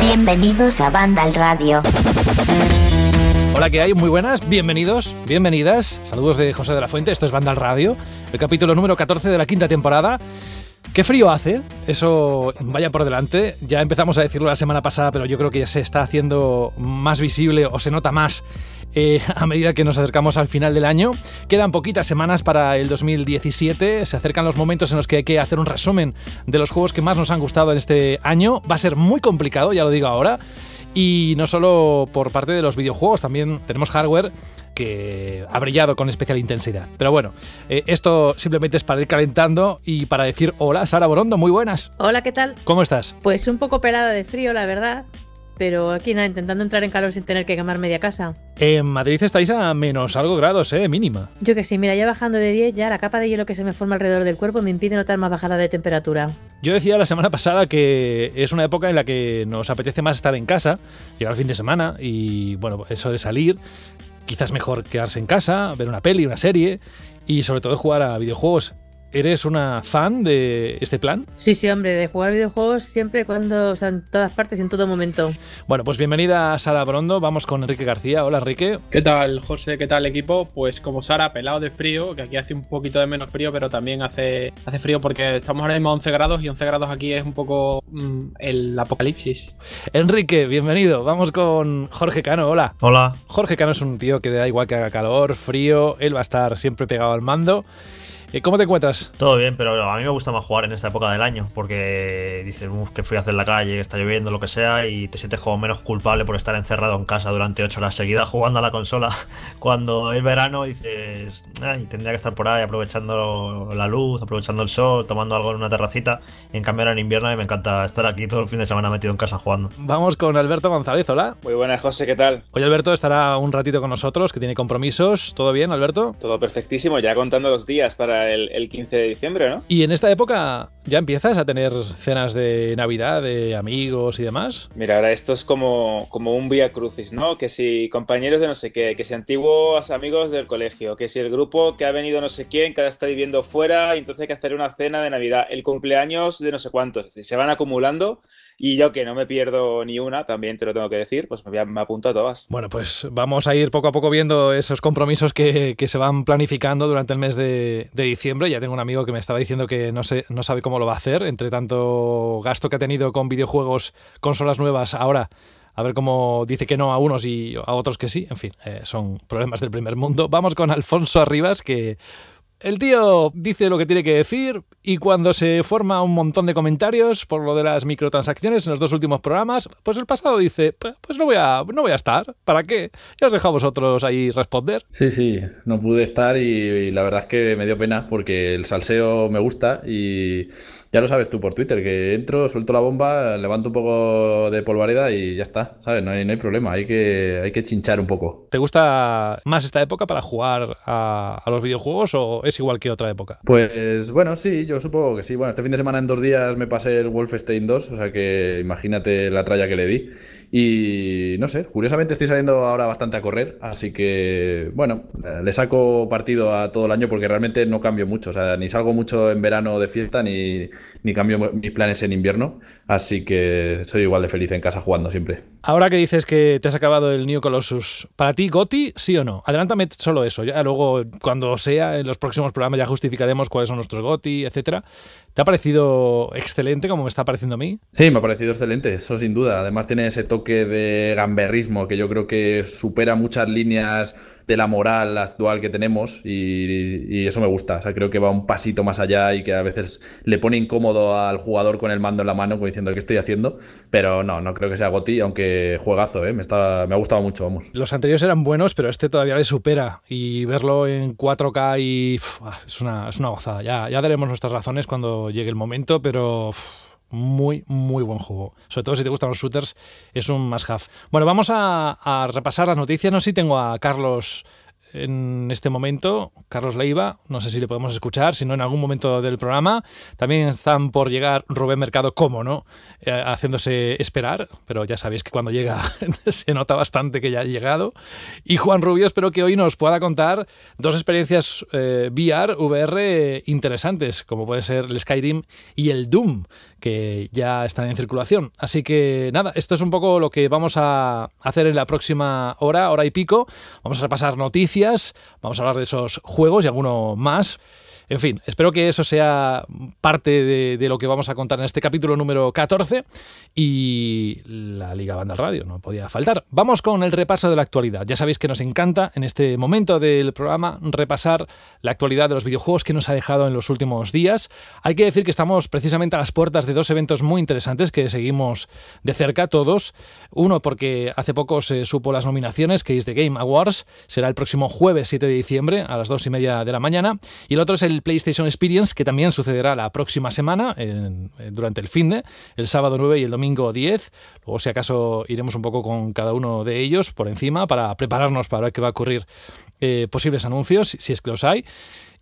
Bienvenidos a Banda al Radio. Hola, ¿qué hay? Muy buenas, bienvenidos, bienvenidas. Saludos de José de la Fuente, esto es Banda al Radio, el capítulo número 14 de la quinta temporada. Qué frío hace, eso vaya por delante. Ya empezamos a decirlo la semana pasada, pero yo creo que ya se está haciendo más visible o se nota más eh, a medida que nos acercamos al final del año. Quedan poquitas semanas para el 2017, se acercan los momentos en los que hay que hacer un resumen de los juegos que más nos han gustado en este año. Va a ser muy complicado, ya lo digo ahora. Y no solo por parte de los videojuegos, también tenemos hardware que ha brillado con especial intensidad. Pero bueno, eh, esto simplemente es para ir calentando y para decir hola, Sara Borondo, muy buenas. Hola, ¿qué tal? ¿Cómo estás? Pues un poco pelada de frío, la verdad, pero aquí nada, intentando entrar en calor sin tener que quemar media casa. En Madrid estáis a menos algo grados, ¿eh? Mínima. Yo que sí, mira, ya bajando de 10, ya la capa de hielo que se me forma alrededor del cuerpo me impide notar más bajada de temperatura. Yo decía la semana pasada que es una época en la que nos apetece más estar en casa, llegar al fin de semana y, bueno, eso de salir, quizás mejor quedarse en casa, ver una peli, una serie y sobre todo jugar a videojuegos. ¿Eres una fan de este plan? Sí, sí, hombre, de jugar videojuegos siempre, cuando, o sea, en todas partes y en todo momento. Bueno, pues bienvenida a Sara Brondo, vamos con Enrique García. Hola, Enrique. ¿Qué tal, José? ¿Qué tal, equipo? Pues como Sara, pelado de frío, que aquí hace un poquito de menos frío, pero también hace, hace frío porque estamos ahora mismo a 11 grados y 11 grados aquí es un poco mm, el apocalipsis. Enrique, bienvenido. Vamos con Jorge Cano, hola. Hola. Jorge Cano es un tío que da igual que haga calor, frío, él va a estar siempre pegado al mando. Eh, ¿Cómo te encuentras? Todo bien, pero a mí me gusta más jugar en esta época del año porque dices que fui a hacer la calle, que está lloviendo, lo que sea, y te sientes como menos culpable por estar encerrado en casa durante 8 horas seguidas jugando a la consola. Cuando es verano dices, ay, tendría que estar por ahí aprovechando la luz, aprovechando el sol, tomando algo en una terracita. en cambio, ahora en invierno me encanta estar aquí todo el fin de semana metido en casa jugando. Vamos con Alberto González, hola. Muy buenas, José, ¿qué tal? Hoy Alberto estará un ratito con nosotros, que tiene compromisos. ¿Todo bien, Alberto? Todo perfectísimo, ya contando los días para el, 15 de diciembre, ¿no? Y en esta época ya empiezas a tener cenas de Navidad, de amigos y demás. Mira, ahora esto es como, como un vía crucis, ¿no? Que si compañeros de no sé qué, que si antiguos amigos del colegio, que si el grupo que ha venido no sé quién, que ahora está viviendo fuera, entonces hay que hacer una cena de Navidad, el cumpleaños de no sé cuántos. Se van acumulando y yo que no me pierdo ni una, también te lo tengo que decir, pues me, me apunto a todas. Bueno, pues vamos a ir poco a poco viendo esos compromisos que, se van planificando durante el mes de, diciembre. Ya tengo un amigo que me estaba diciendo que no, sé, no sabe cómo lo va a hacer, entre tanto gasto que ha tenido con videojuegos, consolas nuevas ahora a ver cómo dice que no a unos y a otros que sí. En fin, eh, son problemas del primer mundo. Vamos con Alfonso Arribas, que el tío dice lo que tiene que decir y cuando se forma un montón de comentarios por lo de las microtransacciones en los dos últimos programas, pues el pasado dice, pues no voy a, no voy a estar, ¿para qué? Ya os dejo a vosotros ahí responder. Sí, sí, no pude estar y la verdad es que me dio pena porque el salseo me gusta y ya lo sabes tú por Twitter, que entro, suelto la bomba, levanto un poco de polvareda y ya está, ¿sabes? No hay, no hay problema, hay que, hay que chinchar un poco. ¿Te gusta más esta época para jugar a, los videojuegos o es igual que otra época? Pues bueno, sí, yo supongo que sí. Bueno, este fin de semana en dos días me pasé el Wolfenstein 2, o sea que imagínate la tralla que le di. Y no sé, curiosamente estoy saliendo ahora bastante a correr, así que bueno, eh, le saco partido a todo el año porque realmente no cambio mucho, o sea, ni salgo mucho en verano de fiesta ni, ni cambio mis planes en invierno, así que soy igual de feliz en casa jugando siempre. Ahora que dices que te has acabado el New Colossus, ¿para ti Goti sí o no? Adelántame solo eso, ya luego cuando sea en los próximos programas ya justificaremos cuáles son nuestros Goti, etcétera, ¿Te ha parecido excelente como me está pareciendo a mí? Sí, me ha parecido excelente, eso sin duda. Además tiene ese toque de gamberrismo que yo creo que supera muchas líneas de la moral actual que tenemos y, eso me gusta. O sea, creo que va un pasito más allá y que a veces le pone incómodo al jugador con el mando en la mano, diciendo qué estoy haciendo. Pero no, no creo que sea Goti, aunque juegazo, ¿eh? me, ha gustado mucho, vamos. Los anteriores eran buenos, pero este todavía le supera y verlo en 4K y ah, es, una, es gozada. Ya, daremos nuestras razones cuando llegue el momento, pero muy, muy buen juego. Sobre todo si te gustan los shooters, es un must-have. Bueno, vamos a, repasar las noticias. No sé si tengo a Carlos en este momento, Carlos Leiva, no sé si le podemos escuchar, si no en algún momento del programa. También están por llegar Rubén Mercado, como no, eh, haciéndose esperar, pero ya sabéis que cuando llega se nota bastante que ya ha llegado. Y Juan Rubio, espero que hoy nos pueda contar dos experiencias eh, VR, VR eh, interesantes, como puede ser el Skyrim y el Doom, que ya están en circulación. Así que nada, esto es un poco lo que vamos a hacer en la próxima hora, hora y pico. Vamos a repasar noticias, vamos a hablar de esos juegos y alguno más. En fin, espero que eso sea parte de, lo que vamos a contar en este capítulo número 14 y la Liga Banda Radio, no podía faltar. Vamos con el repaso de la actualidad. Ya sabéis que nos encanta en este momento del programa repasar la actualidad de los videojuegos que nos ha dejado en los últimos días. Hay que decir que estamos precisamente a las puertas de dos eventos muy interesantes que seguimos de cerca todos. Uno porque hace poco se supo las nominaciones, que es The Game Awards, será el próximo jueves 7 de diciembre a las 2 y media de la mañana. Y el otro es el PlayStation Experience, que también sucederá la próxima semana, eh, durante el fin de, el sábado 9 y el domingo 10. Luego, si acaso, iremos un poco con cada uno de ellos por encima para prepararnos para ver qué va a ocurrir eh, posibles anuncios, si es que los hay.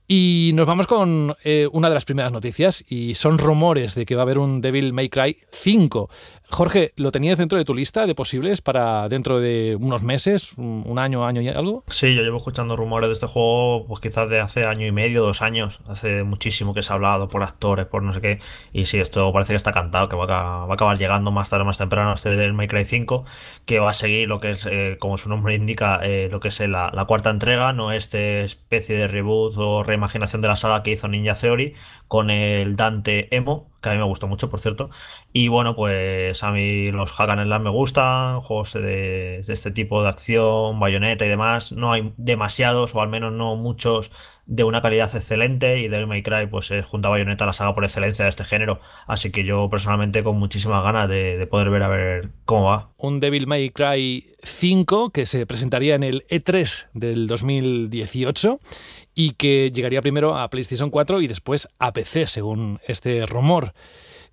Y nos vamos con eh, una de las primeras noticias, y son rumores de que va a haber un Devil May Cry 5. Jorge, ¿lo tenías dentro de tu lista de posibles para dentro de unos meses, un año, año y algo? Sí, yo llevo escuchando rumores de este juego, pues quizás de hace año y medio, dos años. Hace muchísimo que se ha hablado por actores, por no sé qué. Y sí, esto parece que está cantado, que va a, acabar llegando más tarde o más temprano este del Minecraft 5, que va a seguir lo que es, eh, como su nombre indica, eh, lo que es eh, la, cuarta entrega, no este especie de reboot o reimaginación de la saga que hizo Ninja Theory con el Dante Emo que a mí me gustó mucho, por cierto. Y bueno, pues a mí los hack and me gustan, juegos de, este tipo de acción, bayoneta y demás. No hay demasiados, o al menos no muchos, de una calidad excelente. Y Devil May Cry, pues es eh, junto a bayoneta la saga por excelencia de este género. Así que yo personalmente con muchísimas ganas de, de poder ver a ver cómo va. Un Devil May Cry 5 que se presentaría en el E3 del 2018 y que llegaría primero a PlayStation 4 y después a PC, según este rumor.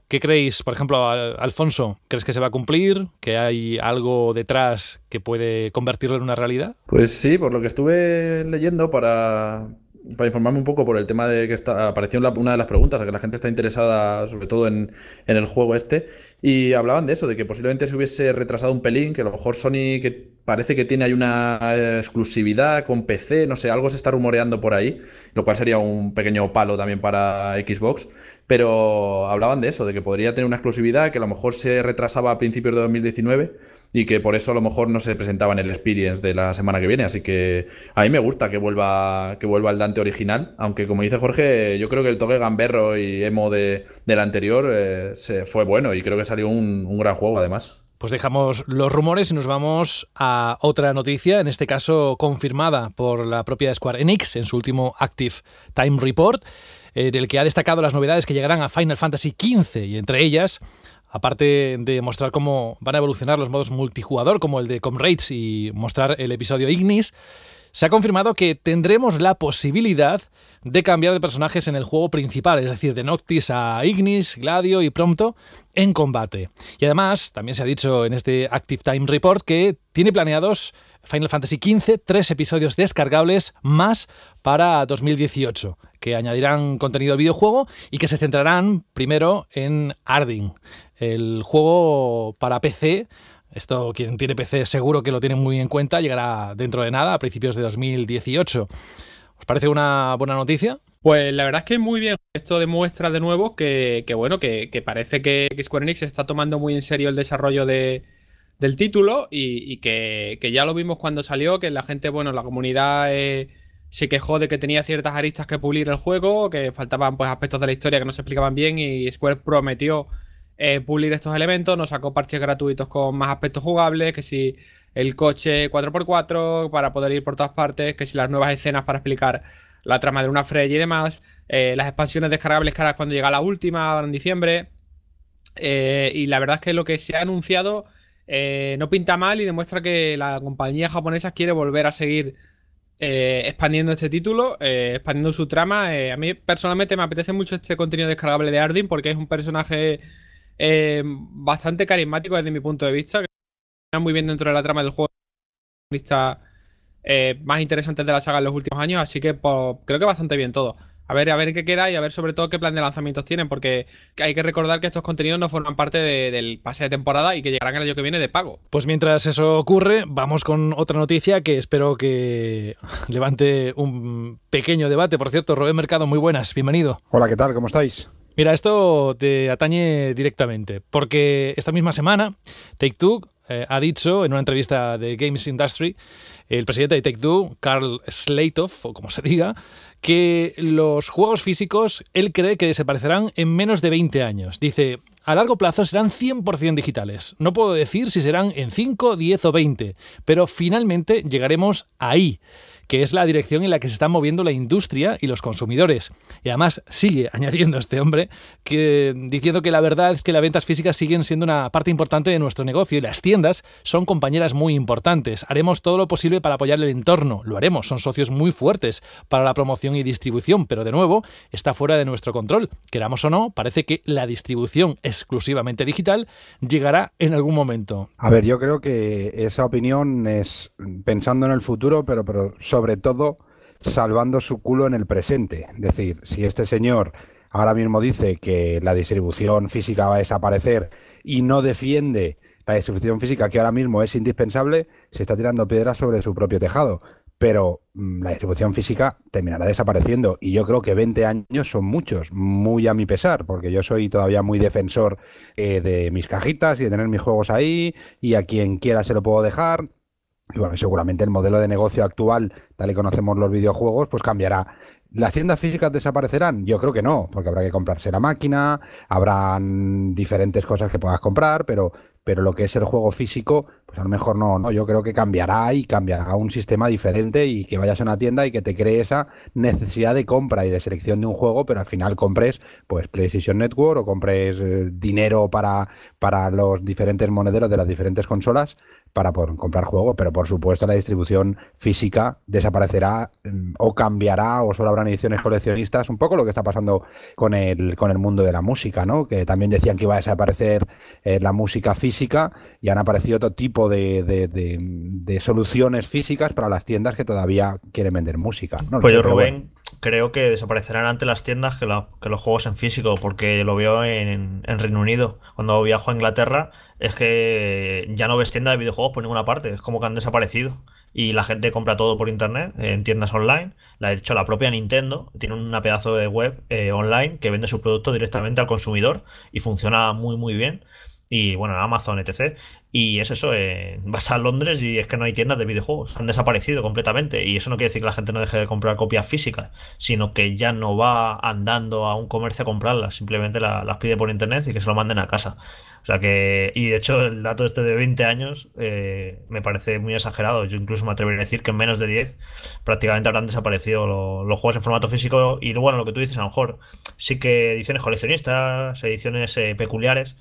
¿Qué creéis, por ejemplo, Alfonso? ¿Crees que se va a cumplir? ¿Que hay algo detrás que puede convertirlo en una realidad? Pues sí, por lo que estuve leyendo para, para informarme un poco por el tema de que apareció una de las preguntas, que la gente está interesada sobre todo en, el juego este, y hablaban de eso, de que posiblemente se hubiese retrasado un pelín, que a lo mejor Sony, que Parece que tiene ahí una eh, exclusividad con PC, no sé, algo se está rumoreando por ahí, lo cual sería un pequeño palo también para Xbox. Pero hablaban de eso, de que podría tener una exclusividad que a lo mejor se retrasaba a principios de 2019 y que por eso a lo mejor no se presentaba en el Experience de la semana que viene. Así que a mí me gusta que vuelva, que vuelva el Dante original, aunque como dice Jorge, yo creo que el toque gamberro y emo de, del anterior eh, se fue bueno y creo que salió un gran juego además. Pues dejamos los rumores y nos vamos a otra noticia, en este caso confirmada por la propia Square Enix en su último Active Time Report, eh, en el que ha destacado las novedades que llegarán a Final Fantasy XV y entre ellas, aparte de mostrar cómo van a evolucionar los modos multijugador como el de Comrades y mostrar el episodio Ignis, se ha confirmado que tendremos la posibilidad de cambiar de personajes en el juego principal, es decir, de Noctis a Ignis, Gladio y Prompto en combate. Y además, también se ha dicho en este Active Time Report que tiene planeados Final Fantasy XV, tres episodios descargables más para 2018, que añadirán contenido al videojuego y que se centrarán primero en Ardyn, el juego para PC esto quien tiene PC seguro que lo tiene muy en cuenta, llegará dentro de nada, a principios de 2018. ¿Os parece una buena noticia? Pues la verdad es que muy bien. Esto demuestra de nuevo que, bueno, que, parece que Square Enix está tomando muy en serio el desarrollo del título y, que, ya lo vimos cuando salió, que la gente, bueno, la comunidad eh, se quejó de que tenía ciertas aristas que pulir el juego, que faltaban pues aspectos de la historia que no se explicaban bien y Square prometió eh, pulir estos elementos, nos sacó parches gratuitos con más aspectos jugables, que si el coche 4x4 para poder ir por todas partes, que si las nuevas escenas para explicar la trama de una Freya y demás, eh, las expansiones descargables caras cuando llega la última en diciembre, eh, y la verdad es que lo que se ha anunciado eh, no pinta mal y demuestra que la compañía japonesa quiere volver a seguir expandiendo este título, expandiendo su trama. a mí personalmente me apetece mucho este contenido descargable de Ardin porque es un personaje eh, bastante carismático desde mi punto de vista. Que muy bien dentro de la trama del juego. Lista eh, más interesantes de la saga en los últimos años. Así que pues, creo que bastante bien todo. A ver, a ver qué queda y a ver sobre todo qué plan de lanzamientos tienen. Porque hay que recordar que estos contenidos no forman parte del pase de temporada y que llegarán el año que viene de pago. Pues mientras eso ocurre, vamos con otra noticia que espero que levante un pequeño debate. Por cierto, Robert Mercado, muy buenas, bienvenido. Hola, ¿qué tal? ¿Cómo estáis? Mira, esto te atañe directamente, porque esta misma semana Take Two eh, ha dicho en una entrevista de Games Industry, el presidente de Take Two, Carl Slaitoff, o como se diga, que los juegos físicos él cree que desaparecerán en menos de 20 años. Dice, a largo plazo serán 100% digitales. No puedo decir si serán en 5, 10 o 20, pero finalmente llegaremos ahí que es la dirección en la que se está moviendo la industria y los consumidores. Y además sigue añadiendo este hombre que, diciendo que la verdad es que las ventas físicas siguen siendo una parte importante de nuestro negocio y las tiendas son compañeras muy importantes. Haremos todo lo posible para apoyar el entorno, lo haremos, son socios muy fuertes para la promoción y distribución, pero de nuevo está fuera de nuestro control. Queramos o no, parece que la distribución exclusivamente digital llegará en algún momento. A ver, yo creo que esa opinión es pensando en el futuro, pero, pero sobre todo salvando su culo en el presente. Es decir, si este señor ahora mismo dice que la distribución física va a desaparecer y no defiende la distribución física que ahora mismo es indispensable, se está tirando piedras sobre su propio tejado. Pero mm, la distribución física terminará desapareciendo y yo creo que 20 años son muchos, muy a mi pesar, porque yo soy todavía muy defensor eh, de mis cajitas y de tener mis juegos ahí y a quien quiera se lo puedo dejar y bueno, seguramente el modelo de negocio actual, tal y conocemos los videojuegos, pues cambiará. ¿Las tiendas físicas desaparecerán? Yo creo que no, porque habrá que comprarse la máquina, habrán diferentes cosas que puedas comprar, pero, pero lo que es el juego físico, pues a lo mejor no, no. Yo creo que cambiará y cambiará un sistema diferente y que vayas a una tienda y que te cree esa necesidad de compra y de selección de un juego, pero al final compres pues PlayStation Network o compres eh, dinero para los diferentes monederos de las diferentes consolas para poder comprar juegos, pero por supuesto la distribución física desaparecerá mm, o cambiará o solo habrán ediciones coleccionistas, un poco lo que está pasando con el, con el mundo de la música, ¿no? que también decían que iba a desaparecer eh, la música física y han aparecido otro tipo de, soluciones físicas para las tiendas que todavía quieren vender música. Pues yo, Rubén, creo que desaparecerán antes las tiendas que, los juegos en físico, porque lo veo en, en, Reino Unido. Cuando viajo a Inglaterra es que ya no ves tiendas de videojuegos por ninguna parte, es como que han desaparecido. Y la gente compra todo por internet, en tiendas online. La De hecho, la propia Nintendo tiene una pedazo de web eh, online que vende su producto directamente al consumidor y funciona muy, muy bien y bueno, Amazon, etc. Y es eso, eh, vas a Londres y es que no hay tiendas de videojuegos, han desaparecido completamente. Y eso no quiere decir que la gente no deje de comprar copias físicas, sino que ya no va andando a un comercio a comprarlas, simplemente las pide por internet y que se lo manden a casa. O sea que, y de hecho el dato este de 20 años eh, me parece muy exagerado. Yo incluso me atrevería a decir que en menos de 10 prácticamente habrán desaparecido los juegos en formato físico. Y luego, bueno, lo que tú dices, a lo mejor sí que ediciones coleccionistas, ediciones eh, peculiares,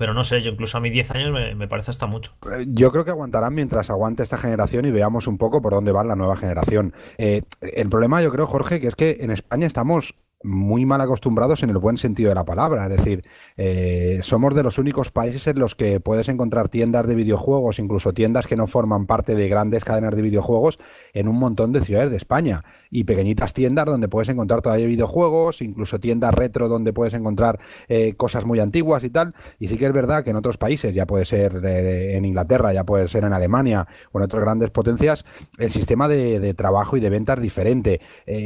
pero no sé, yo incluso a mí 10 años me, parece hasta mucho. Yo creo que aguantarán mientras aguante esta generación y veamos un poco por dónde va la nueva generación. Eh, el problema, yo creo, Jorge, que es que en España estamos muy mal acostumbrados en el buen sentido de la palabra. Es decir, eh, somos de los únicos países en los que puedes encontrar tiendas de videojuegos, incluso tiendas que no forman parte de grandes cadenas de videojuegos, en un montón de ciudades de España. Y pequeñitas tiendas donde puedes encontrar todavía videojuegos, incluso tiendas retro donde puedes encontrar eh, cosas muy antiguas y tal. Y sí que es verdad que en otros países, ya puede ser eh, en Inglaterra, ya puede ser en Alemania o en otras grandes potencias, el sistema de, trabajo y de ventas es diferente.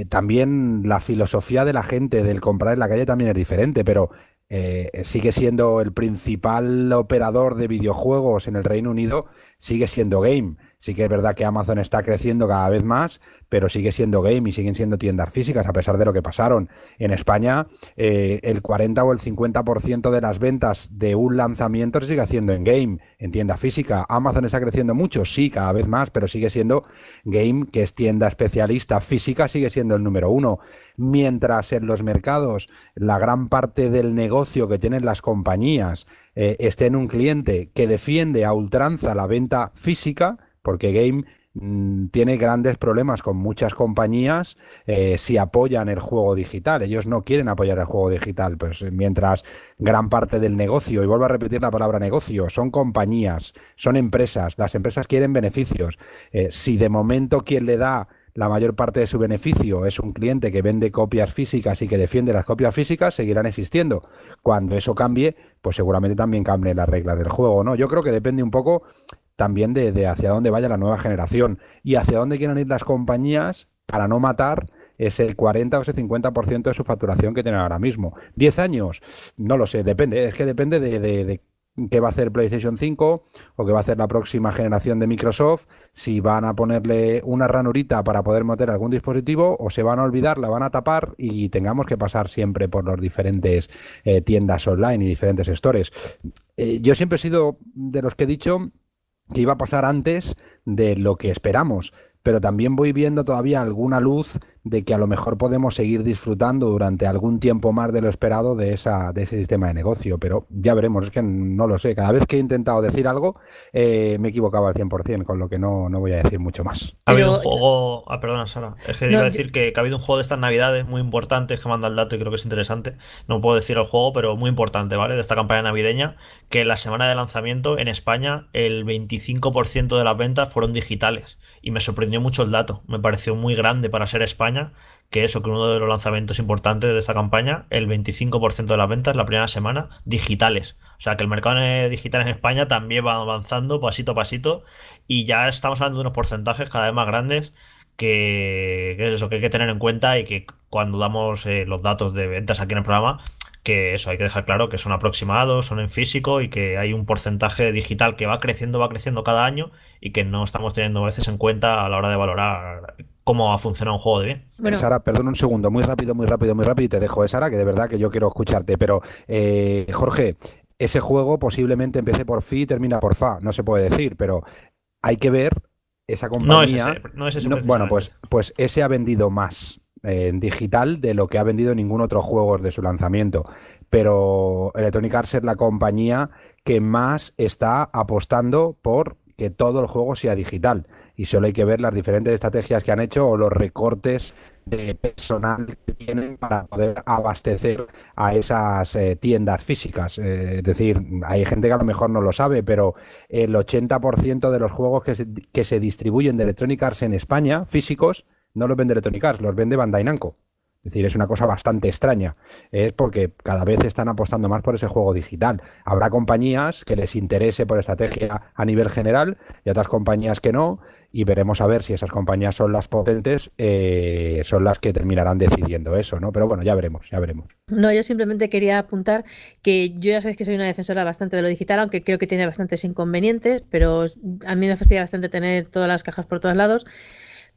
también la filosofía de la gente del comprar en la calle también es diferente, pero eh, sigue siendo el principal operador de videojuegos en el Reino Unido, sigue siendo Game. Sí que es verdad que Amazon está creciendo cada vez más, pero sigue siendo game y siguen siendo tiendas físicas, a pesar de lo que pasaron. En España, eh, el 40 o el 50% de las ventas de un lanzamiento se sigue haciendo en game, en tienda física. Amazon está creciendo mucho, sí, cada vez más, pero sigue siendo game, que es tienda especialista física, sigue siendo el número uno. Mientras en los mercados la gran parte del negocio que tienen las compañías eh, esté en un cliente que defiende a ultranza la venta física, porque Game mm, tiene grandes problemas con muchas compañías eh, si apoyan el juego digital. Ellos no quieren apoyar el juego digital, pues eh, mientras gran parte del negocio, y vuelvo a repetir la palabra negocio, son compañías, son empresas, las empresas quieren beneficios. Eh, si de momento quien le da la mayor parte de su beneficio es un cliente que vende copias físicas y que defiende las copias físicas, seguirán existiendo. Cuando eso cambie, pues seguramente también cambien las reglas del juego, ¿no? Yo creo que depende un poco también de, hacia dónde vaya la nueva generación y hacia dónde quieran ir las compañías para no matar ese 40 o ese 50% de su facturación que tienen ahora mismo. ¿10 años? No lo sé, depende, es que depende de, qué va a hacer PlayStation 5 o qué va a hacer la próxima generación de Microsoft, si van a ponerle una ranurita para poder meter algún dispositivo o se van a olvidar, la van a tapar y tengamos que pasar siempre por las diferentes eh, tiendas online y diferentes stores. Eh, yo siempre he sido de los que he dicho que iba a pasar antes de lo que esperamos pero también voy viendo todavía alguna luz de que a lo mejor podemos seguir disfrutando durante algún tiempo más de lo esperado de, de ese sistema de negocio, pero ya veremos, es que no lo sé, cada vez que he intentado decir algo eh, me he equivocado al 100%, con lo que no, no voy a decir mucho más. Ha habido un juego, ah, perdona Sara, es que iba a decir que, ha habido un juego de estas navidades muy importante, es que manda el dato y creo que es interesante, no puedo decir el juego, pero muy importante, ¿vale? De esta campaña navideña, que en la semana de lanzamiento en España el 25% de las ventas fueron digitales y me sorprendió mucho el dato. Me pareció muy grande para ser España, que eso, que uno de los lanzamientos importantes de esta campaña, el 25% de las ventas la primera semana, digitales. O sea, que el mercado eh, digital en España también va avanzando pasito a pasito y ya estamos hablando de unos porcentajes cada vez más grandes que, es eso, que hay que tener en cuenta y que cuando damos eh, los datos de ventas aquí en el programa, que eso hay que dejar claro que son aproximados, son en físico y que hay un porcentaje digital que va creciendo, va creciendo cada año y que no estamos teniendo a veces en cuenta a la hora de valorar cómo ha funcionado un juego de bien. Eh, Sara, perdón un segundo, muy rápido, muy rápido, muy rápido y te dejo, de eh, Sara, que de verdad que yo quiero escucharte, pero eh, Jorge, ese juego posiblemente empecé por fi y termina por fa, no se puede decir, pero hay que ver esa compañía. No es ese, no bueno, pues, pues ese ha vendido más digital de lo que ha vendido ningún otro juego de su lanzamiento. Pero Electronic Arts es la compañía que más está apostando por que todo el juego sea digital. Y solo hay que ver las diferentes estrategias que han hecho o los recortes de personal que tienen para poder abastecer a esas eh, tiendas físicas. Eh, es decir, hay gente que a lo mejor no lo sabe, pero el 80% de los juegos que se distribuyen de Electronic Arts en España, físicos, no los vende Electronic Arts, los vende Bandai Namco. Es decir, es una cosa bastante extraña. Es porque cada vez están apostando más por ese juego digital. Habrá compañías que les interese por estrategia a nivel general y otras compañías que no. Y veremos a ver si esas compañías son las potentes, eh, son las que terminarán decidiendo eso, ¿no? Pero bueno, ya veremos, ya veremos. No, yo simplemente quería apuntar que yo ya sabéis que soy una defensora bastante de lo digital, aunque creo que tiene bastantes inconvenientes, pero a mí me fastidia bastante tener todas las cajas por todos lados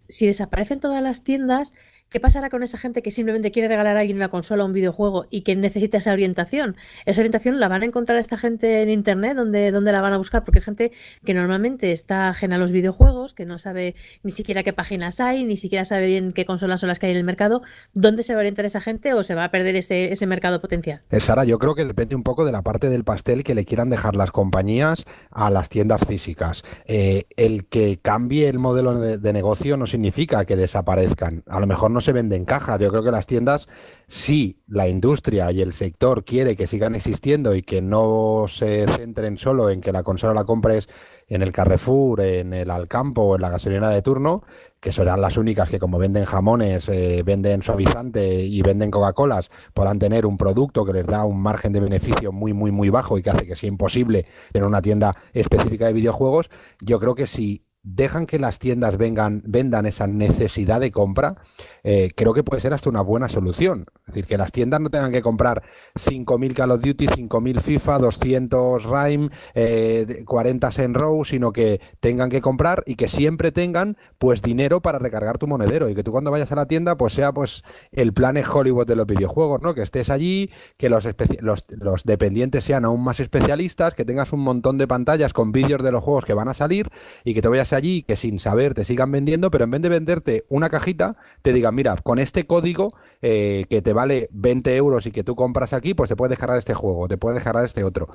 si desaparecen todas las tiendas, ¿Qué pasará con esa gente que simplemente quiere regalar a alguien una consola o un videojuego y que necesita esa orientación? Esa orientación la van a encontrar esta gente en internet, ¿Dónde la van a buscar, porque hay gente que normalmente está ajena a los videojuegos, que no sabe ni siquiera qué páginas hay, ni siquiera sabe bien qué consolas son las que hay en el mercado. ¿Dónde se va a orientar esa gente o se va a perder ese, ese mercado potencial? Eh, Sara, yo creo que depende un poco de la parte del pastel que le quieran dejar las compañías a las tiendas físicas. Eh, el que cambie el modelo de, de negocio no significa que desaparezcan. A lo mejor no no se venden cajas. Yo creo que las tiendas, si la industria y el sector quiere que sigan existiendo y que no se centren solo en que la consola la compres en el Carrefour, en el Alcampo o en la gasolinera de turno, que serán las únicas que como venden jamones, eh, venden suavizante y venden Coca-Colas, podrán tener un producto que les da un margen de beneficio muy, muy, muy bajo y que hace que sea imposible tener una tienda específica de videojuegos, yo creo que si dejan que las tiendas vengan, vendan esa necesidad de compra, eh, creo que puede ser hasta una buena solución. Es decir, que las tiendas no tengan que comprar 5.000 Call of Duty, 5.000 FIFA, 200 Rime, eh, 40 row sino que tengan que comprar y que siempre tengan pues dinero para recargar tu monedero y que tú cuando vayas a la tienda pues sea pues el plan Hollywood de los videojuegos, ¿no? Que estés allí, que los, los, los dependientes sean aún más especialistas, que tengas un montón de pantallas con vídeos de los juegos que van a salir y que te vayas a allí que sin saber te sigan vendiendo, pero en vez de venderte una cajita, te digan, mira, con este código eh, que te vale 20 euros y que tú compras aquí, pues te puedes descargar este juego, te puedes descargar este otro.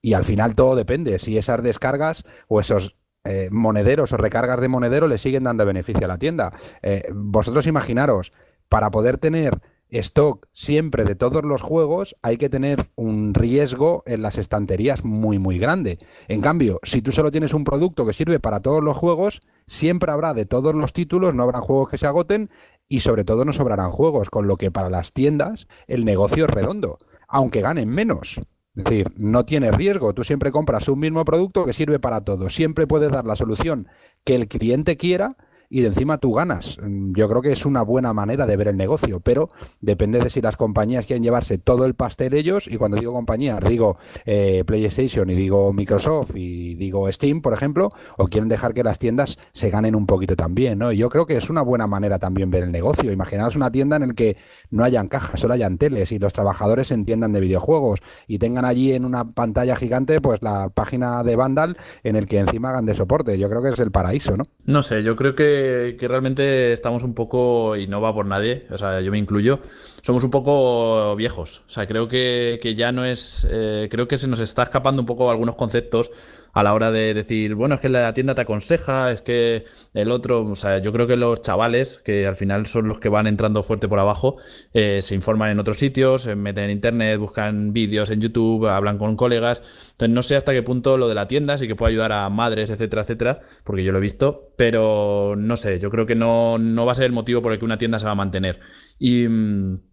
Y al final todo depende, si esas descargas o esos eh, monederos o recargas de monedero le siguen dando beneficio a la tienda. Eh, vosotros imaginaros, para poder tener stock siempre de todos los juegos, hay que tener un riesgo en las estanterías muy, muy grande. En cambio, si tú solo tienes un producto que sirve para todos los juegos, siempre habrá de todos los títulos, no habrá juegos que se agoten y sobre todo no sobrarán juegos, con lo que para las tiendas el negocio es redondo, aunque ganen menos. Es decir, no tienes riesgo, tú siempre compras un mismo producto que sirve para todo, siempre puedes dar la solución que el cliente quiera y de encima tú ganas. Mm, yo creo que es una buena manera de ver el negocio, pero depende de si las compañías quieren llevarse todo el pastel ellos. Y cuando digo compañías, digo eh, PlayStation y digo Microsoft y digo Steam, por ejemplo, o quieren dejar que las tiendas se ganen un poquito también. ¿no? yo creo que es una buena manera también ver el negocio. Imaginaos una tienda en la que no hayan cajas, solo hayan teles y los trabajadores entiendan de videojuegos y tengan allí en una pantalla gigante pues la página de Vandal en el que encima hagan de soporte. Yo creo que es el paraíso, ¿no? No sé, yo creo que que, realmente estamos un poco, y no va por nadie, o sea, yo me incluyo, somos un poco viejos. O sea, creo que, que ya no es, eh, creo que se nos está escapando un poco algunos conceptos a la hora de decir, bueno, es que la tienda te aconseja, es que el otro, o sea, yo creo que los chavales, que al final son los que van entrando fuerte por abajo, eh, se informan en otros sitios, se eh, meten en internet, buscan vídeos en YouTube, hablan con colegas. Entonces, no sé hasta qué punto lo de la tienda sí que puede ayudar a madres, etcétera, etcétera, porque yo lo he visto, pero no sé, yo creo que no, no va a ser el motivo por el que una tienda se va a mantener. Y. Mm,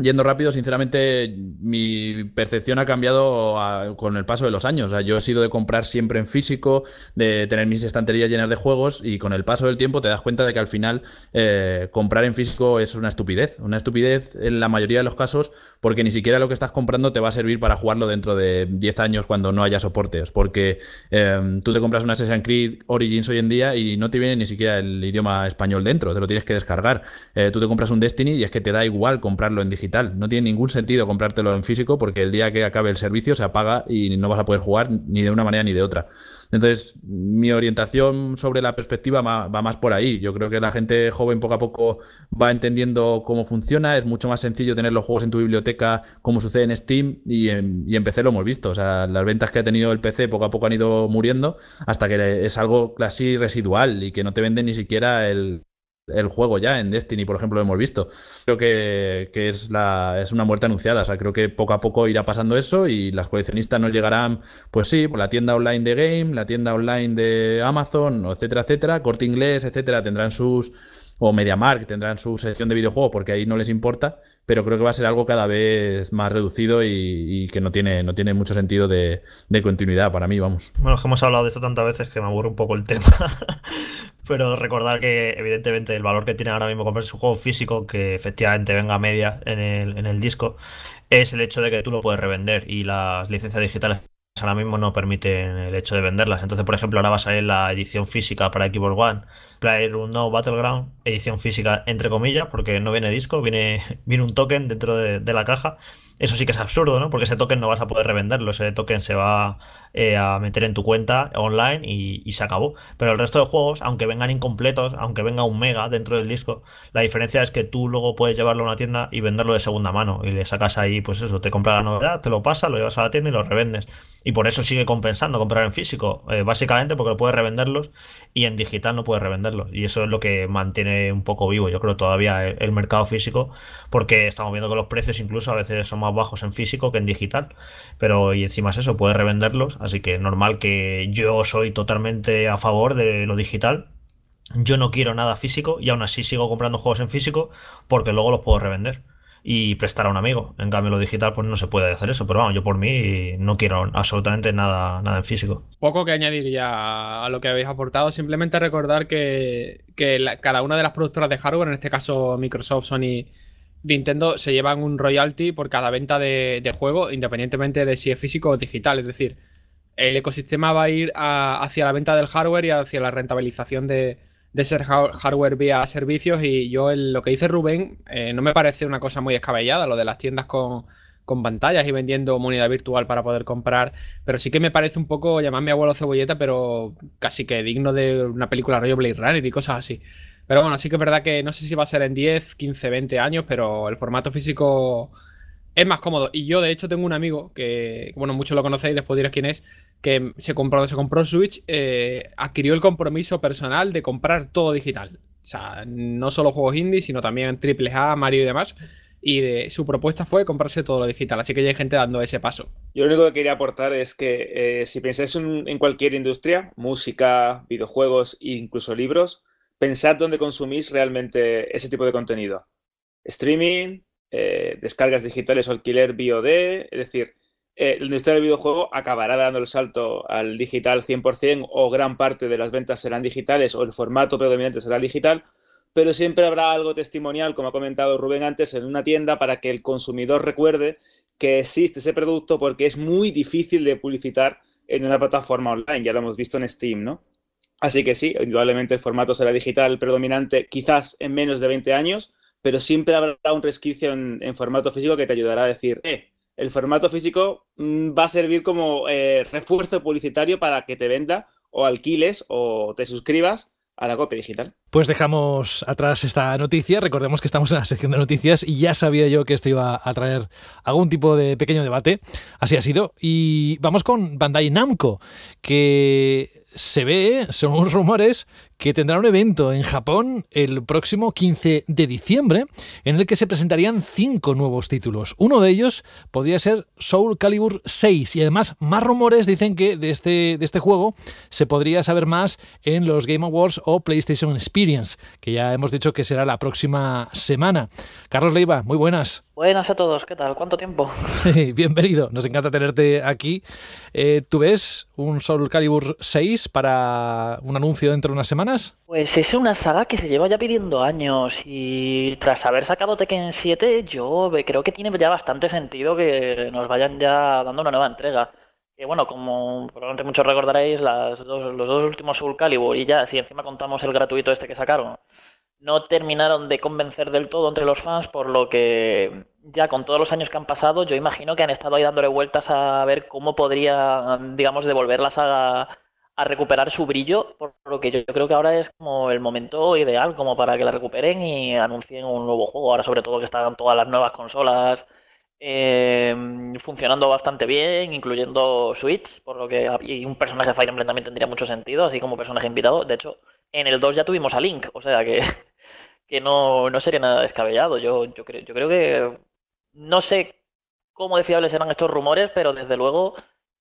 Yendo rápido, sinceramente, mi percepción ha cambiado con el paso de los años. yo he sido de comprar siempre en físico, de tener mis estanterías llenas de juegos y con el paso del tiempo te das cuenta de que al final eh, comprar en físico es una estupidez. Una estupidez en la mayoría de los casos porque ni siquiera lo que estás comprando te va a servir para jugarlo dentro de 10 años cuando no haya soportes. Porque em, tú te compras una Assassin's Creed Origins hoy en día y no te viene ni siquiera el idioma español dentro, te lo tienes que descargar. Eh, tú te compras un Destiny y es que te da igual comprarlo en digital no tiene ningún sentido comprártelo en físico porque el día que acabe el servicio se apaga y no vas a poder jugar ni de una manera ni de otra. Entonces, mi orientación sobre la perspectiva va más por ahí. Yo creo que la gente joven poco a poco va entendiendo cómo funciona. Es mucho más sencillo tener los juegos en tu biblioteca como sucede en Steam y en, PC lo hemos visto. O sea, las ventas que ha tenido el PC poco a poco han ido muriendo hasta que es algo casi residual y que no te venden ni siquiera el el juego ya. En Destiny, por ejemplo, lo hemos visto. Creo que, es, la, es una muerte anunciada. O sea, creo que poco a poco irá pasando eso y las coleccionistas no llegarán, pues sí, por la tienda online de Game, la tienda online de Amazon, etcétera, etcétera. Corte Inglés, etcétera, tendrán sus o MediaMark tendrán su sección de videojuegos porque ahí no les importa, pero creo que va a ser algo cada vez más reducido y, que no tiene, no tiene mucho sentido de, de continuidad para mí, vamos. Bueno, que hemos hablado de esto tantas veces que me aburre un poco el tema. Pero recordar que, evidentemente, el valor que tiene ahora mismo comprarse su juego físico, que efectivamente venga media en el, disco, es el hecho de que tú lo puedes revender y las licencias digitales ahora mismo no permiten el hecho de venderlas. Entonces, por ejemplo, ahora va a salir la edición física para Xbox One, Player No Battleground, edición física entre comillas, porque no viene disco, viene, viene un token dentro de, de, la caja. Eso sí que es absurdo, ¿no? Porque ese token no vas a poder revenderlo, ese token se va eh, a meter en tu cuenta online y, se acabó. Pero el resto de juegos, aunque vengan incompletos, aunque venga un mega dentro del disco, la diferencia es que tú luego puedes llevarlo a una tienda y venderlo de segunda mano y le sacas ahí, pues eso, te compra la novedad, te lo pasa, lo llevas a la tienda y lo revendes. Y por eso sigue compensando comprar en físico, eh, básicamente porque puedes revenderlos y en digital no puedes revenderlos. Y eso es lo que mantiene un poco vivo, yo creo, todavía el, mercado físico, porque estamos viendo que los precios incluso a veces son más bajos en físico que en digital. Pero y encima es eso, puedes revenderlos así que normal que yo soy totalmente a favor de lo digital. Yo no quiero nada físico y aún así sigo comprando juegos en físico porque luego los puedo revender y prestar a un amigo. En cambio, lo digital pues no se puede hacer eso, pero vamos, yo por mí no quiero absolutamente nada, nada en físico. Poco que añadir ya a lo que habéis aportado, simplemente recordar que, cada una de las productoras de hardware, en este caso Microsoft, Sony, Nintendo, se llevan un royalty por cada venta de, de, juego, independientemente de si es físico o digital, es decir el ecosistema va a ir hacia la venta del hardware y hacia la rentabilización de, de ese hardware vía servicios. Y yo, lo que dice Rubén, eh, no me parece una cosa muy escabellada lo de las tiendas con, con pantallas y vendiendo moneda virtual para poder comprar. Pero sí que me parece un poco, llamarme abuelo cebolleta, pero casi que digno de una película rollo Blade Runner y cosas así. Pero bueno, sí que es verdad que no sé si va a ser en 10, 15, 20 años, pero el formato físico es más cómodo. Y yo, de hecho, tengo un amigo que, bueno, muchos lo conocéis, después diréis quién es, que se compró, se compró Switch, eh, adquirió el compromiso personal de comprar todo digital. O sea, no solo juegos indie, sino también A Mario y demás. Y su propuesta fue comprarse todo lo digital, así que ya hay gente dando ese paso. Yo lo único que quería aportar es que eh, si pensáis en, cualquier industria, música, videojuegos e incluso libros, pensad dónde consumís realmente ese tipo de contenido. Streaming, eh, descargas digitales o alquiler BOD, es decir, el eh, la industria del videojuego acabará dando el salto al digital 100% o gran parte de las ventas serán digitales o el formato predominante será digital, pero siempre habrá algo testimonial, como ha comentado Rubén antes, en una tienda para que el consumidor recuerde que existe ese producto porque es muy difícil de publicitar en una plataforma online, ya lo hemos visto en Steam, ¿no? Así que sí, indudablemente el formato será digital predominante quizás en menos de 20 años, pero siempre habrá un resquicio en formato físico que te ayudará a decir, eh, el formato físico mm, va a servir como eh, refuerzo publicitario para que te venda o alquiles o te suscribas a la copia digital. Pues dejamos atrás esta noticia. Recordemos que estamos en la sección de noticias y ya sabía yo que esto iba a traer algún tipo de pequeño debate. Así ha sido. Y vamos con Bandai Namco, que se ve, según los rumores, que tendrá un evento en Japón el próximo 15 de diciembre en el que se presentarían cinco nuevos títulos. Uno de ellos podría ser Soul Calibur 6 y además más rumores dicen que de este, de este juego se podría saber más en los Game Awards o PlayStation Experience, que ya hemos dicho que será la próxima semana. Carlos Leiva, muy buenas. Buenas a todos, ¿qué tal? ¿Cuánto tiempo? bienvenido, nos encanta tenerte aquí. Eh, ¿Tú ves un Soul Calibur 6 para un anuncio dentro de unas semanas? Pues es una saga que se lleva ya pidiendo años y tras haber sacado Tekken 7 yo creo que tiene ya bastante sentido que nos vayan ya dando una nueva entrega. Que bueno, como probablemente muchos recordaréis, los dos últimos Soul Calibur y ya, si encima contamos el gratuito este que sacaron no terminaron de convencer del todo entre los fans, por lo que ya con todos los años que han pasado, yo imagino que han estado ahí dándole vueltas a ver cómo podría, digamos, devolver la saga a recuperar su brillo, por lo que yo creo que ahora es como el momento ideal como para que la recuperen y anuncien un nuevo juego, ahora sobre todo que están todas las nuevas consolas eh, funcionando bastante bien, incluyendo Switch, por lo que y un personaje de Fire Emblem también tendría mucho sentido, así como personaje invitado, de hecho en el 2 ya tuvimos a Link, o sea que que no, sería nada descabellado. Yo, yo, creo, yo creo que no sé cómo de fiables serán estos rumores, pero desde luego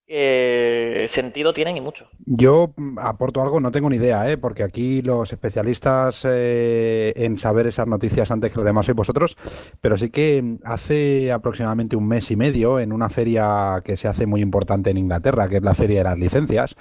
eh, sentido tienen y mucho. Yo aporto algo, no tengo ni idea, ¿eh? porque aquí los especialistas eh, en saber esas noticias antes que los demás sois vosotros, pero sí que hace aproximadamente un mes y medio, en una feria que se hace muy importante en Inglaterra, que es la Feria de las Licencias,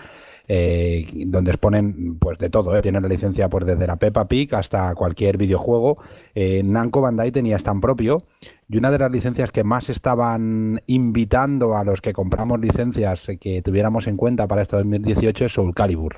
eh, donde exponen pues de todo. ¿eh? Tienen la licencia pues desde la Peppa Pig hasta cualquier videojuego. Eh, Namco Bandai tenía stand propio y una de las licencias que más estaban invitando a los que compramos licencias eh, que tuviéramos en cuenta para este 2018 es Soul Calibur.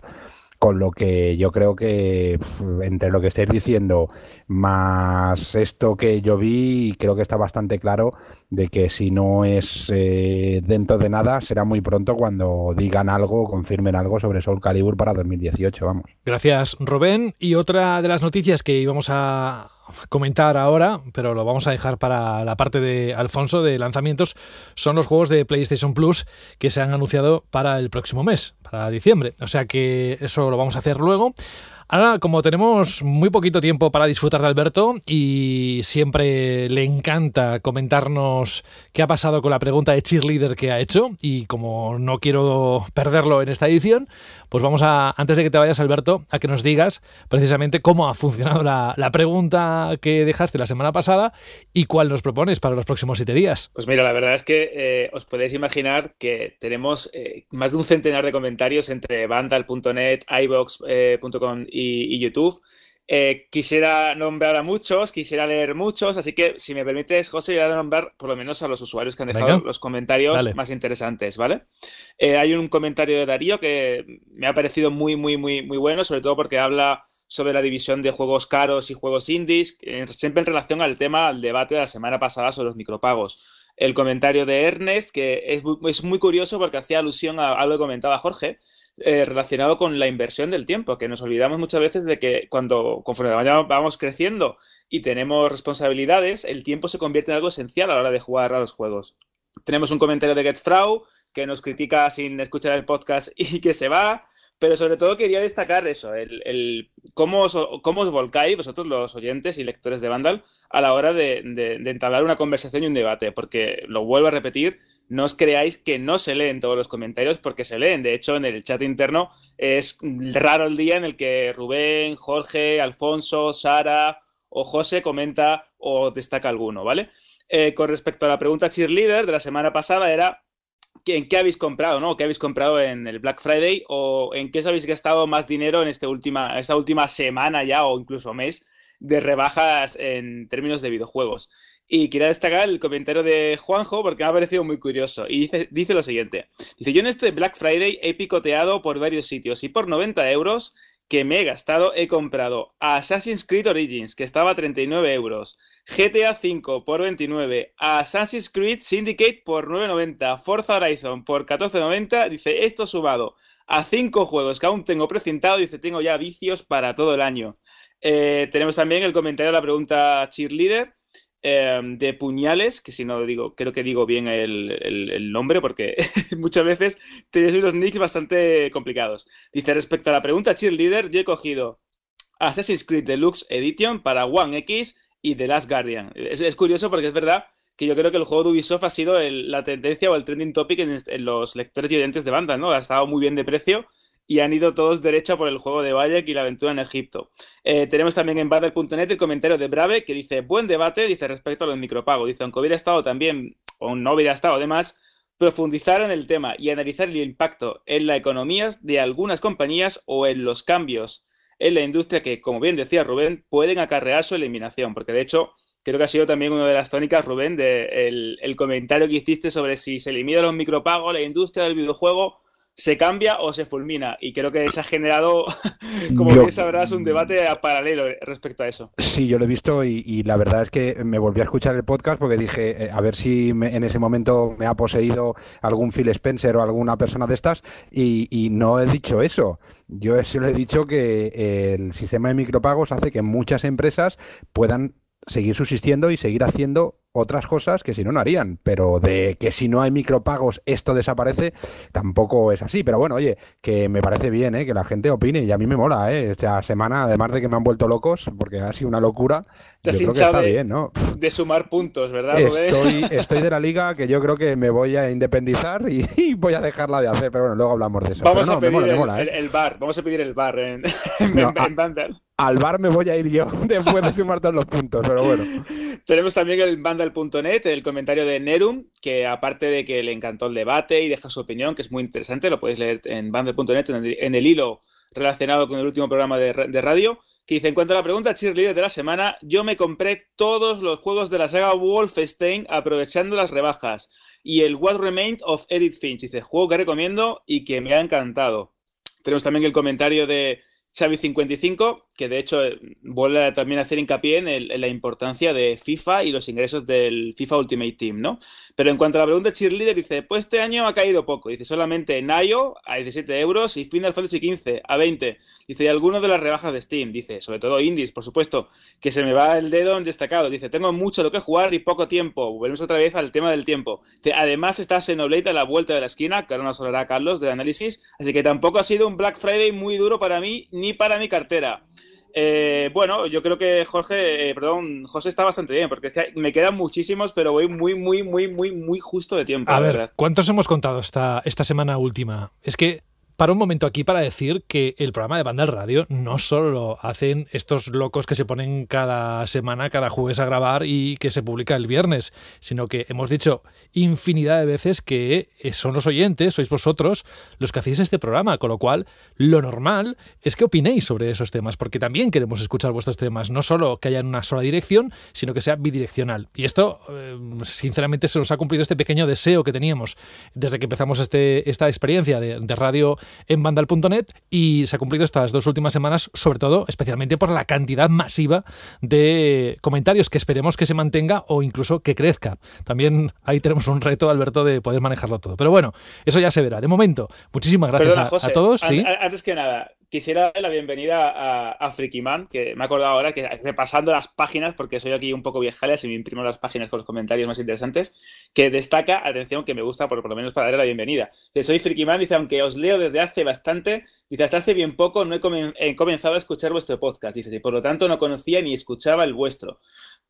Con lo que yo creo que entre lo que estáis diciendo más esto que yo vi, creo que está bastante claro de que si no es eh, dentro de nada, será muy pronto cuando digan algo, confirmen algo sobre Soul Calibur para 2018, vamos. Gracias, Robén. Y otra de las noticias que íbamos a, comentar ahora, pero lo vamos a dejar para la parte de Alfonso de lanzamientos, son los juegos de PlayStation Plus que se han anunciado para el próximo mes, para diciembre. O sea que eso lo vamos a hacer luego. Ahora, como tenemos muy poquito tiempo para disfrutar de Alberto y siempre le encanta comentarnos qué ha pasado con la pregunta de cheerleader que ha hecho y como no quiero perderlo en esta edición, pues vamos a, antes de que te vayas Alberto, a que nos digas precisamente cómo ha funcionado la, pregunta que dejaste la semana pasada y cuál nos propones para los próximos siete días. Pues mira, la verdad es que eh, os podéis imaginar que tenemos eh, más de un centenar de comentarios entre vandal.net, ibox.com eh, y y, YouTube. Eh, quisiera nombrar a muchos, quisiera leer muchos, así que si me permites, José, voy a nombrar por lo menos a los usuarios que han dejado los comentarios más interesantes, ¿vale? Eh, hay un comentario de Darío que me ha parecido muy, muy, muy, muy bueno, sobre todo porque habla sobre la división de juegos caros y juegos indies, siempre en relación al tema, al debate de la semana pasada sobre los micropagos el comentario de Ernest, que es, muy curioso porque hacía alusión a algo que comentaba Jorge, eh, relacionado con la inversión del tiempo, que nos olvidamos muchas veces de que cuando conforme vamos creciendo y tenemos responsabilidades, el tiempo se convierte en algo esencial a la hora de jugar a los juegos. Tenemos un comentario de GetFrau que nos critica sin escuchar el podcast y que se va. Pero sobre todo quería destacar eso, el, cómo, os, cómo, volcáis vosotros los oyentes y lectores de Vandal a la hora de, entablar una conversación y un debate, porque lo vuelvo a repetir, no os creáis que no se leen todos los comentarios porque se leen, de hecho en el chat interno es raro el día en el que Rubén, Jorge, Alfonso, Sara o José comenta o destaca alguno, ¿vale? Eh, con respecto a la pregunta cheerleader de la semana pasada era en qué habéis comprado, ¿no? ¿Qué habéis comprado en el Black Friday o en qué os habéis gastado más dinero en este última, esta última semana ya o incluso mes de rebajas en términos de videojuegos? Y quería destacar el comentario de Juanjo porque me ha parecido muy curioso. Y dice, dice lo siguiente. Dice, yo en este Black Friday he picoteado por varios sitios y por 90 euros que me he gastado, he comprado Assassin's Creed Origins, que estaba a 39 euros, GTA V por 29, Assassin's Creed Syndicate por 9,90, Forza Horizon por 14,90, dice, esto sumado a 5 juegos que aún tengo presentado dice, tengo ya vicios para todo el año. Eh, tenemos también el comentario de la pregunta cheerleader, Em, de puñales, que si no lo digo, creo que digo bien el, nombre porque muchas veces tienes unos nicks bastante complicados. Dice, respecto a la pregunta, cheerleader, yo he cogido Assassin's Creed Deluxe Edition para One X y The Last Guardian. Es, curioso porque es verdad que yo creo que el juego de Ubisoft ha sido la tendencia o el trending topic en, los lectores y oyentes de banda, ¿no? Ha estado muy bien de precio y han ido todos derecha por el juego de Bayek y la aventura en Egipto. Eh, tenemos también en battle.net el comentario de Brave que dice, buen debate, dice respecto a los micropagos, dice, aunque hubiera estado también, o no hubiera estado además, profundizar en el tema y analizar el impacto en la economía de algunas compañías o en los cambios en la industria que, como bien decía Rubén, pueden acarrear su eliminación, porque de hecho creo que ha sido también una de las tónicas, Rubén, del de el comentario que hiciste sobre si se eliminan los micropagos, la industria del videojuego se cambia o se fulmina. Y creo que se ha generado, como bien sabrás, un debate paralelo respecto a eso. Sí, yo lo he visto y, la verdad es que me volví a escuchar el podcast porque dije, eh, a ver si en ese momento me ha poseído algún Phil Spencer o alguna persona de estas y, y no he dicho eso. Yo solo he dicho que eh, el sistema de micropagos hace que muchas empresas puedan seguir subsistiendo y seguir haciendo otras cosas que si no, no harían. Pero de que si no hay micropagos esto desaparece, tampoco es así. Pero bueno, oye, que me parece bien ¿eh? que la gente opine y a mí me mola. ¿eh? Esta semana, además de que me han vuelto locos, porque ha sido una locura, yo creo que de, sumar puntos, ¿verdad? Estoy, de la liga que yo creo que me voy a independizar y, voy a dejarla de hacer, pero bueno, luego hablamos de eso. Vamos a pedir ¿eh? el, bar, vamos a pedir el bar Al bar me voy a ir yo después de sumar todos los puntos, pero bueno. Tenemos también el Vandal net el comentario de Nerum, que aparte de que le encantó el debate y deja su opinión, que es muy interesante, lo podéis leer en Bandel.net, en, el hilo relacionado con el último programa de, radio, que dice, en cuanto a la pregunta cheerleader de la semana, yo me compré todos los juegos de la saga Wolfenstein aprovechando las rebajas y el What Remained of Edith Finch, dice, juego que recomiendo y que me ha encantado. Tenemos también el comentario de Xavi55, que de hecho eh, vuelve también a hacer hincapié en, la importancia de FIFA y los ingresos del FIFA Ultimate Team, ¿no? Pero en cuanto a la pregunta de Cheerleader, dice, pues este año ha caído poco. Dice, solamente Nayo a 17 euros y Final Fantasy 15 a 20. Dice, y algunos de las rebajas de Steam. Dice, sobre todo Indies, por supuesto, que se me va el dedo en destacado. Dice, tengo mucho lo que jugar y poco tiempo. Volvemos otra vez al tema del tiempo. Dice, además está Xenoblade a la vuelta de la esquina, que ahora nos hablará Carlos del análisis, así que tampoco ha sido un Black Friday muy duro para mí ni para mi cartera. Eh, bueno, yo creo que Jorge, eh, perdón, José está bastante bien, porque me quedan muchísimos, pero voy muy, muy, muy, muy, muy justo de tiempo. A ver, ¿cuántos hemos contado esta semana última? Es que para un momento aquí para decir que el programa de Banda de Radio no solo lo hacen estos locos que se ponen cada semana, cada jueves a grabar y que se publica el viernes, sino que hemos dicho infinidad de veces que eh, son los oyentes, sois vosotros los que hacéis este programa, con lo cual lo normal es que opinéis sobre esos temas, porque también queremos escuchar vuestros temas, no solo que haya una sola dirección, sino que sea bidireccional. Y esto, eh, sinceramente, se nos ha cumplido este pequeño deseo que teníamos desde que empezamos este, esta experiencia de, de radio en vandal.net y se ha cumplido estas dos últimas semanas, sobre todo, especialmente por la cantidad masiva de comentarios que esperemos que se mantenga o incluso que crezca. También ahí tenemos un reto, Alberto, de poder manejarlo todo. Pero bueno, eso ya se verá. De momento, muchísimas gracias a, todos. Antes que nada, quisiera dar la bienvenida a, a Frikiman, que me ha acordado ahora que repasando las páginas, porque soy aquí un poco viejales y me imprimo las páginas con los comentarios más interesantes, que destaca, atención, que me gusta por, lo menos para darle la bienvenida. soy Frikiman, dice, aunque os leo desde hace bastante, Dice, hasta hace bien poco no he, comenzado a escuchar vuestro podcast, dice, y por lo tanto no conocía ni escuchaba el vuestro.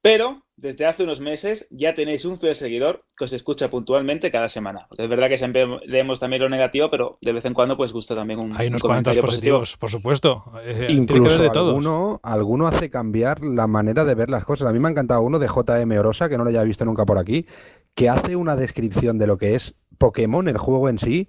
Pero desde hace unos meses ya tenéis un fiel seguidor que os escucha puntualmente cada semana. es verdad que siempre vemos también lo negativo, pero de vez en cuando pues gusta también un Hay unos comentarios positivos, por supuesto. Eh, Incluso de Alguno, alguno hace cambiar la manera de ver las cosas. A mí me ha encantado uno de JM Orosa, que no lo haya visto nunca por aquí, que hace una descripción de lo que es Pokémon, el juego en sí,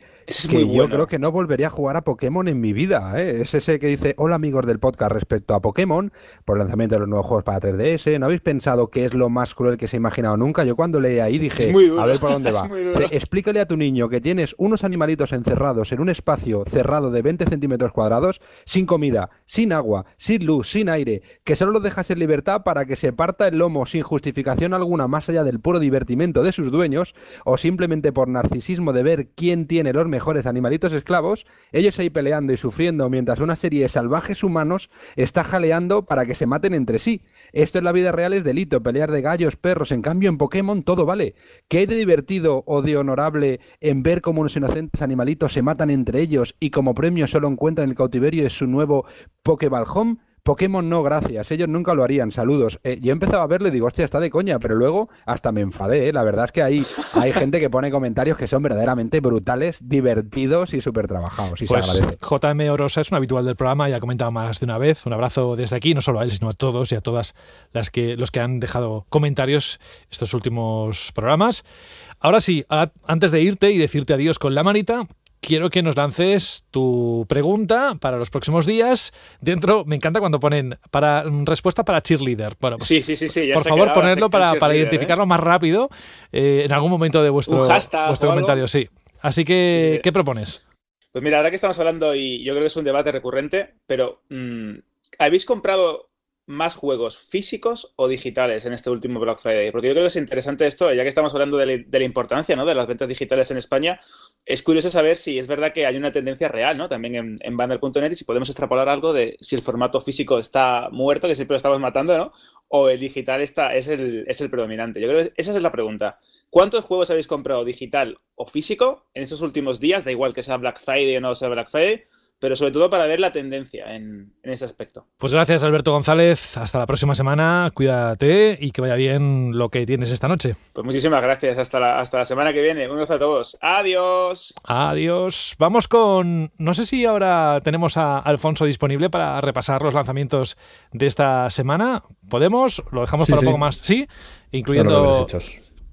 que Yo creo que no volvería a jugar a Pokémon en mi vida. ¿eh? Es ese que dice, hola amigos del podcast respecto a Pokémon, por el lanzamiento de los nuevos juegos para 3DS. ¿No habéis pensado que es lo más cruel que se ha imaginado nunca? Yo cuando leí ahí dije, a ver por dónde va. explícale a tu niño que tienes unos animalitos encerrados en un espacio cerrado de 20 centímetros cuadrados, sin comida, sin agua, sin luz, sin aire, que solo lo dejas en libertad para que se parta el lomo sin justificación alguna más allá del puro divertimento de sus dueños o simplemente por narcisismo de ver quién tiene los mejores mejores animalitos esclavos, ellos ahí peleando y sufriendo mientras una serie de salvajes humanos está jaleando para que se maten entre sí. Esto en la vida real es delito, pelear de gallos, perros, en cambio en Pokémon todo vale. ¿Qué hay de divertido o de honorable en ver cómo unos inocentes animalitos se matan entre ellos y como premio solo encuentran el cautiverio de su nuevo Pokéball Home? Pokémon no, gracias, ellos nunca lo harían, saludos. Eh, yo empezaba a verlo y digo, hostia, está de coña, pero luego hasta me enfadé, eh, la verdad es que hay, hay gente que pone comentarios que son verdaderamente brutales, divertidos y súper trabajados, y se pues, agradece. JM Orosa es un habitual del programa, ya ha comentado más de una vez, un abrazo desde aquí, no solo a él, sino a todos y a todas las que, los que han dejado comentarios estos últimos programas. Ahora sí, antes de irte y decirte adiós con la manita, quiero que nos lances tu pregunta para los próximos días. Dentro, me encanta cuando ponen para respuesta para cheerleader. Bueno, pues, sí, sí, sí, sí por favor, ponerlo para, ¿eh? identificarlo más rápido eh, en algún momento de vuestro, comentario, sí. Así que, ¿qué propones? Pues mira, ahora que estamos hablando, y yo creo que es un debate recurrente, pero mm, ¿habéis comprado más juegos físicos o digitales en este último Black Friday? Porque yo creo que es interesante esto, ya que estamos hablando de, la, importancia ¿no? de las ventas digitales en España, es curioso saber si es verdad que hay una tendencia real ¿no? también en, en banner.net y si podemos extrapolar algo de si el formato físico está muerto, que siempre lo estamos matando, ¿no? o el digital está, es, el, es el predominante. Yo creo que esa es la pregunta. ¿Cuántos juegos habéis comprado digital o físico en estos últimos días? Da igual que sea Black Friday o no sea Black Friday pero sobre todo para ver la tendencia en, este aspecto. Pues gracias Alberto González, hasta la próxima semana, cuídate y que vaya bien lo que tienes esta noche. Pues muchísimas gracias, hasta la, hasta la semana que viene, un abrazo a todos, adiós. Adiós, vamos con, no sé si ahora tenemos a Alfonso disponible para repasar los lanzamientos de esta semana, ¿podemos? ¿Lo dejamos para un poco más? Sí, incluyendo...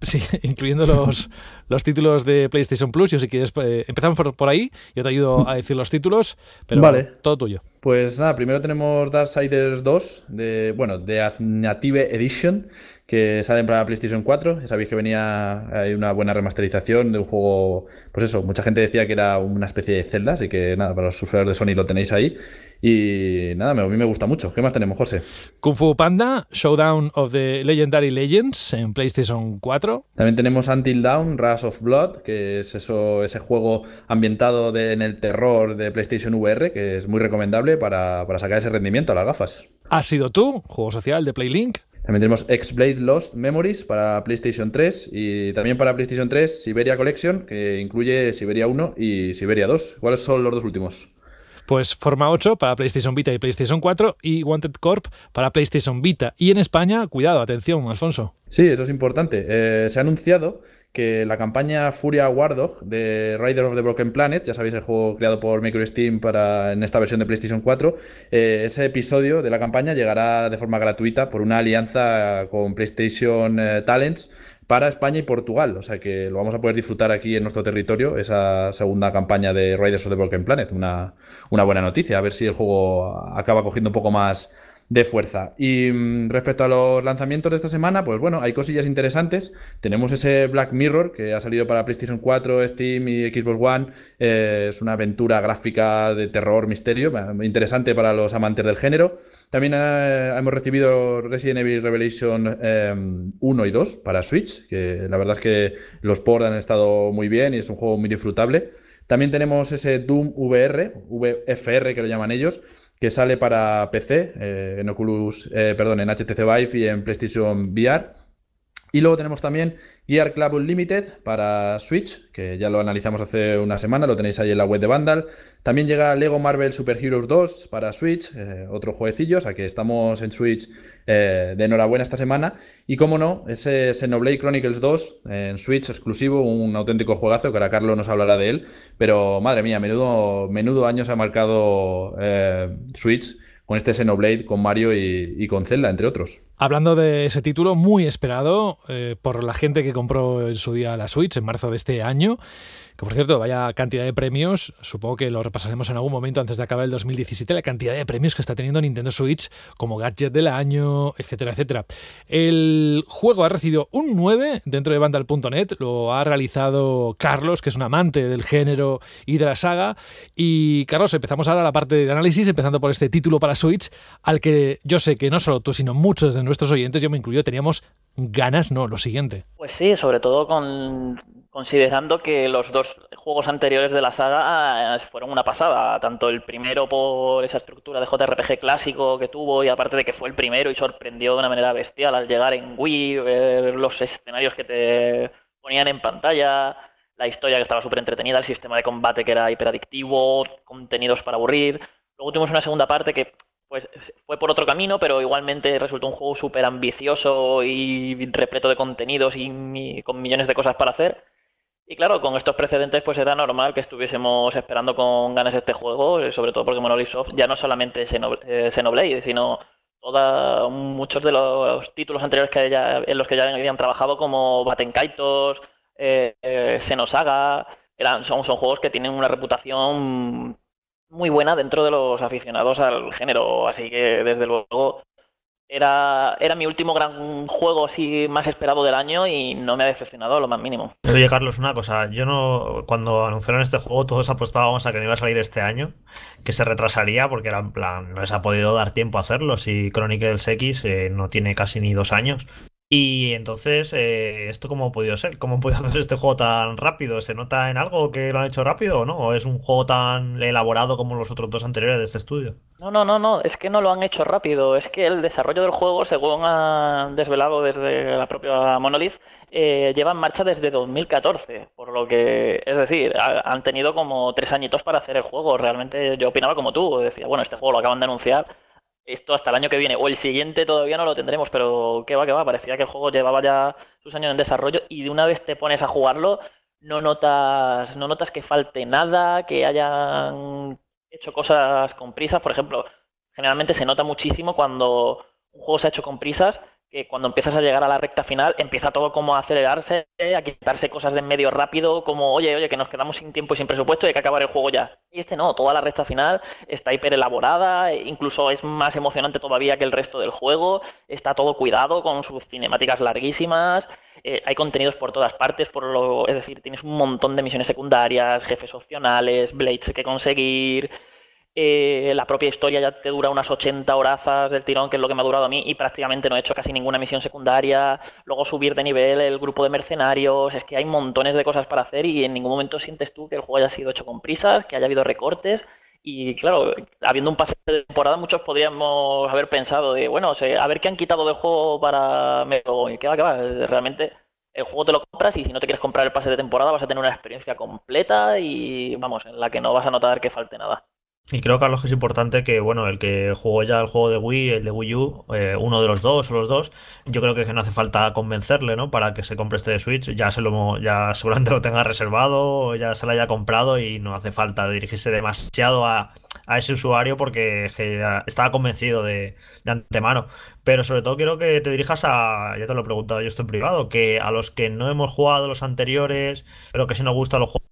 Sí, incluyendo los, los títulos de PlayStation Plus. Yo si quieres, eh, empezamos por, por, ahí. Yo te ayudo a decir los títulos, pero vale. todo tuyo. Pues nada, primero tenemos Darksiders 2, de, bueno, de Native Edition, que sale para PlayStation 4. Ya sabéis que venía hay una buena remasterización de un juego, pues eso, mucha gente decía que era una especie de Zelda, así que nada, para los usuarios de Sony lo tenéis ahí. Y nada, a mí me gusta mucho. ¿Qué más tenemos, José? Kung Fu Panda, Showdown of the Legendary Legends en PlayStation 4. También tenemos Until Dawn, Rush of Blood, que es eso, ese juego ambientado en el terror de PlayStation VR, que es muy recomendable para, para sacar ese rendimiento a las gafas. ¿Has sido tú? Juego social de PlayLink. También tenemos X-Blade Lost Memories para PlayStation 3 y también para PlayStation 3 Siberia Collection, que incluye Siberia 1 y Siberia 2. ¿Cuáles son los dos últimos? Pues Forma 8 para PlayStation Vita y PlayStation 4 y Wanted Corp para PlayStation Vita. Y en España, cuidado, atención, Alfonso. Sí, eso es importante. Eh, se ha anunciado que la campaña Furia Wardog de Rider of the Broken Planet, ya sabéis el juego creado por MicroSteam para en esta versión de PlayStation 4, eh, ese episodio de la campaña llegará de forma gratuita por una alianza con PlayStation eh, Talents para España y Portugal. O sea que lo vamos a poder disfrutar aquí en nuestro territorio, esa segunda campaña de Raiders of the Broken Planet. Una, una buena noticia. A ver si el juego acaba cogiendo un poco más de fuerza. Y mm, respecto a los lanzamientos de esta semana, pues bueno, hay cosillas interesantes. Tenemos ese Black Mirror que ha salido para PlayStation 4, Steam y Xbox One. Eh, es una aventura gráfica de terror, misterio, interesante para los amantes del género. También eh, hemos recibido Resident Evil Revelation 1 eh, y 2 para Switch, que la verdad es que los ports han estado muy bien y es un juego muy disfrutable. También tenemos ese Doom VR, VFR que lo llaman ellos, que sale para PC, eh, en Oculus, eh, perdón, en HTC Vive y en PlayStation VR. Y luego tenemos también Gear Club Unlimited para Switch, que ya lo analizamos hace una semana, lo tenéis ahí en la web de Vandal. También llega Lego Marvel Super Heroes 2 para Switch, eh, otro jueguecillo, o sea que estamos en Switch eh, de enhorabuena esta semana. Y como no, ese Xenoblade Chronicles 2 eh, en Switch exclusivo, un auténtico juegazo, que ahora Carlos nos hablará de él. Pero madre mía, menudo, menudo años ha marcado Switch con este Xenoblade, con Mario y, con Zelda, entre otros. Hablando de ese título muy esperado eh, por la gente que compró en su día la Switch en marzo de este año, que por cierto, vaya cantidad de premios, supongo que lo repasaremos en algún momento antes de acabar el 2017, la cantidad de premios que está teniendo Nintendo Switch como gadget del año, etcétera, etcétera. El juego ha recibido un 9 dentro de Vandal.net, lo ha realizado Carlos, que es un amante del género y de la saga. Y Carlos, empezamos ahora la parte de análisis, empezando por este título para Switch, al que yo sé que no solo tú, sino muchos de nuestros oyentes, yo me incluyo, teníamos ganas, ¿no? Lo siguiente. Pues sí, sobre todo con Considerando que los dos juegos anteriores de la saga ah, fueron una pasada, tanto el primero por esa estructura de JRPG clásico que tuvo y aparte de que fue el primero y sorprendió de una manera bestial al llegar en Wii, ver los escenarios que te ponían en pantalla, la historia que estaba súper entretenida, el sistema de combate que era hiperadictivo, contenidos para aburrir. Luego tuvimos una segunda parte que pues, fue por otro camino, pero igualmente resultó un juego súper ambicioso y repleto de contenidos y con millones de cosas para hacer. Y claro, con estos precedentes pues era normal que estuviésemos esperando con ganas este juego, eh, sobre todo porque Monolith Soft ya no solamente eh, Xenoblade, sino toda, muchos de los títulos anteriores que en los que ya habían trabajado como Baten Kaitos, eh, eh Xenosaga, eran, son, son juegos que tienen una reputación muy buena dentro de los aficionados al género, así que desde luego era, era mi último gran juego así más esperado del año y no me ha decepcionado lo más mínimo. Oye, Carlos, una cosa. Yo no. Cuando anunciaron este juego, todos apostábamos a que no iba a salir este año, que se retrasaría porque era en plan. No les ha podido dar tiempo a hacerlo. Si Chronicles X eh, no tiene casi ni dos años. Y entonces, eh, ¿esto cómo ha podido ser? ¿Cómo han podido hacer este juego tan rápido? ¿Se nota en algo que lo han hecho rápido o no? ¿O es un juego tan elaborado como los otros dos anteriores de este estudio? No, no, no, no, es que no lo han hecho rápido. Es que el desarrollo del juego, según han desvelado desde la propia Monolith, eh, lleva en marcha desde 2014, por lo que, es decir, han tenido como tres añitos para hacer el juego. Realmente yo opinaba como tú, decía, bueno, este juego lo acaban de anunciar, esto hasta el año que viene o el siguiente todavía no lo tendremos, pero qué va, qué va, parecía que el juego llevaba ya sus años en desarrollo y de una vez te pones a jugarlo no notas no notas que falte nada, que hayan hecho cosas con prisas, por ejemplo, generalmente se nota muchísimo cuando un juego se ha hecho con prisas eh, cuando empiezas a llegar a la recta final empieza todo como a acelerarse, a quitarse cosas de en medio rápido, como oye, oye, que nos quedamos sin tiempo y sin presupuesto y hay que acabar el juego ya. Y este no, toda la recta final está hiper elaborada, e incluso es más emocionante todavía que el resto del juego, está todo cuidado con sus cinemáticas larguísimas, eh, hay contenidos por todas partes, por lo, es decir, tienes un montón de misiones secundarias, jefes opcionales, blades que conseguir, eh, la propia historia ya te dura unas 80 horazas del tirón, que es lo que me ha durado a mí, y prácticamente no he hecho casi ninguna misión secundaria. Luego subir de nivel el grupo de mercenarios, es que hay montones de cosas para hacer y en ningún momento sientes tú que el juego haya sido hecho con prisas, que haya habido recortes. Y claro, habiendo un pase de temporada, muchos podríamos haber pensado de, bueno, a ver qué han quitado del juego para. qué va, va, realmente el juego te lo compras y si no te quieres comprar el pase de temporada vas a tener una experiencia completa y vamos, en la que no vas a notar que falte nada. Y creo, Carlos, que es importante que, bueno, el que jugó ya el juego de Wii, el de Wii U, eh, uno de los dos o los dos, yo creo que no hace falta convencerle, ¿no? Para que se compre este de Switch, ya se lo, ya seguramente lo tenga reservado, ya se lo haya comprado y no hace falta dirigirse demasiado a, ese usuario porque estaba convencido de, de, antemano. Pero sobre todo quiero que te dirijas a, ya te lo he preguntado yo esto en privado, que a los que no hemos jugado los anteriores, pero que sí nos gustan los juegos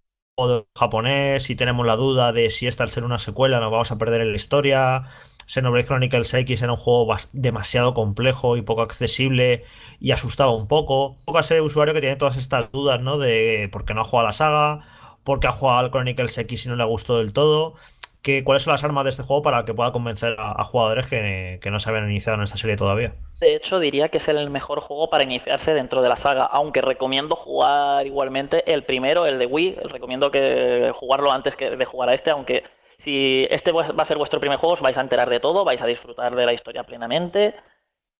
japonés, y tenemos la duda de si esta al ser una secuela nos vamos a perder en la historia. Xenoblade Chronicles X era un juego demasiado complejo y poco accesible y asustado un poco. Poco a ser usuario que tiene todas estas dudas, ¿no? De por qué no ha jugado a la saga, porque ha jugado al Chronicles X y no le gustado del todo. ¿Cuáles son las armas de este juego para que pueda convencer a, jugadores que, no se habían iniciado en esta serie todavía? De hecho, diría que es el mejor juego para iniciarse dentro de la saga, aunque recomiendo jugar igualmente el primero, el de Wii. Recomiendo que jugarlo antes que de jugar a este, aunque si este va a ser vuestro primer juego, os vais a enterar de todo, vais a disfrutar de la historia plenamente.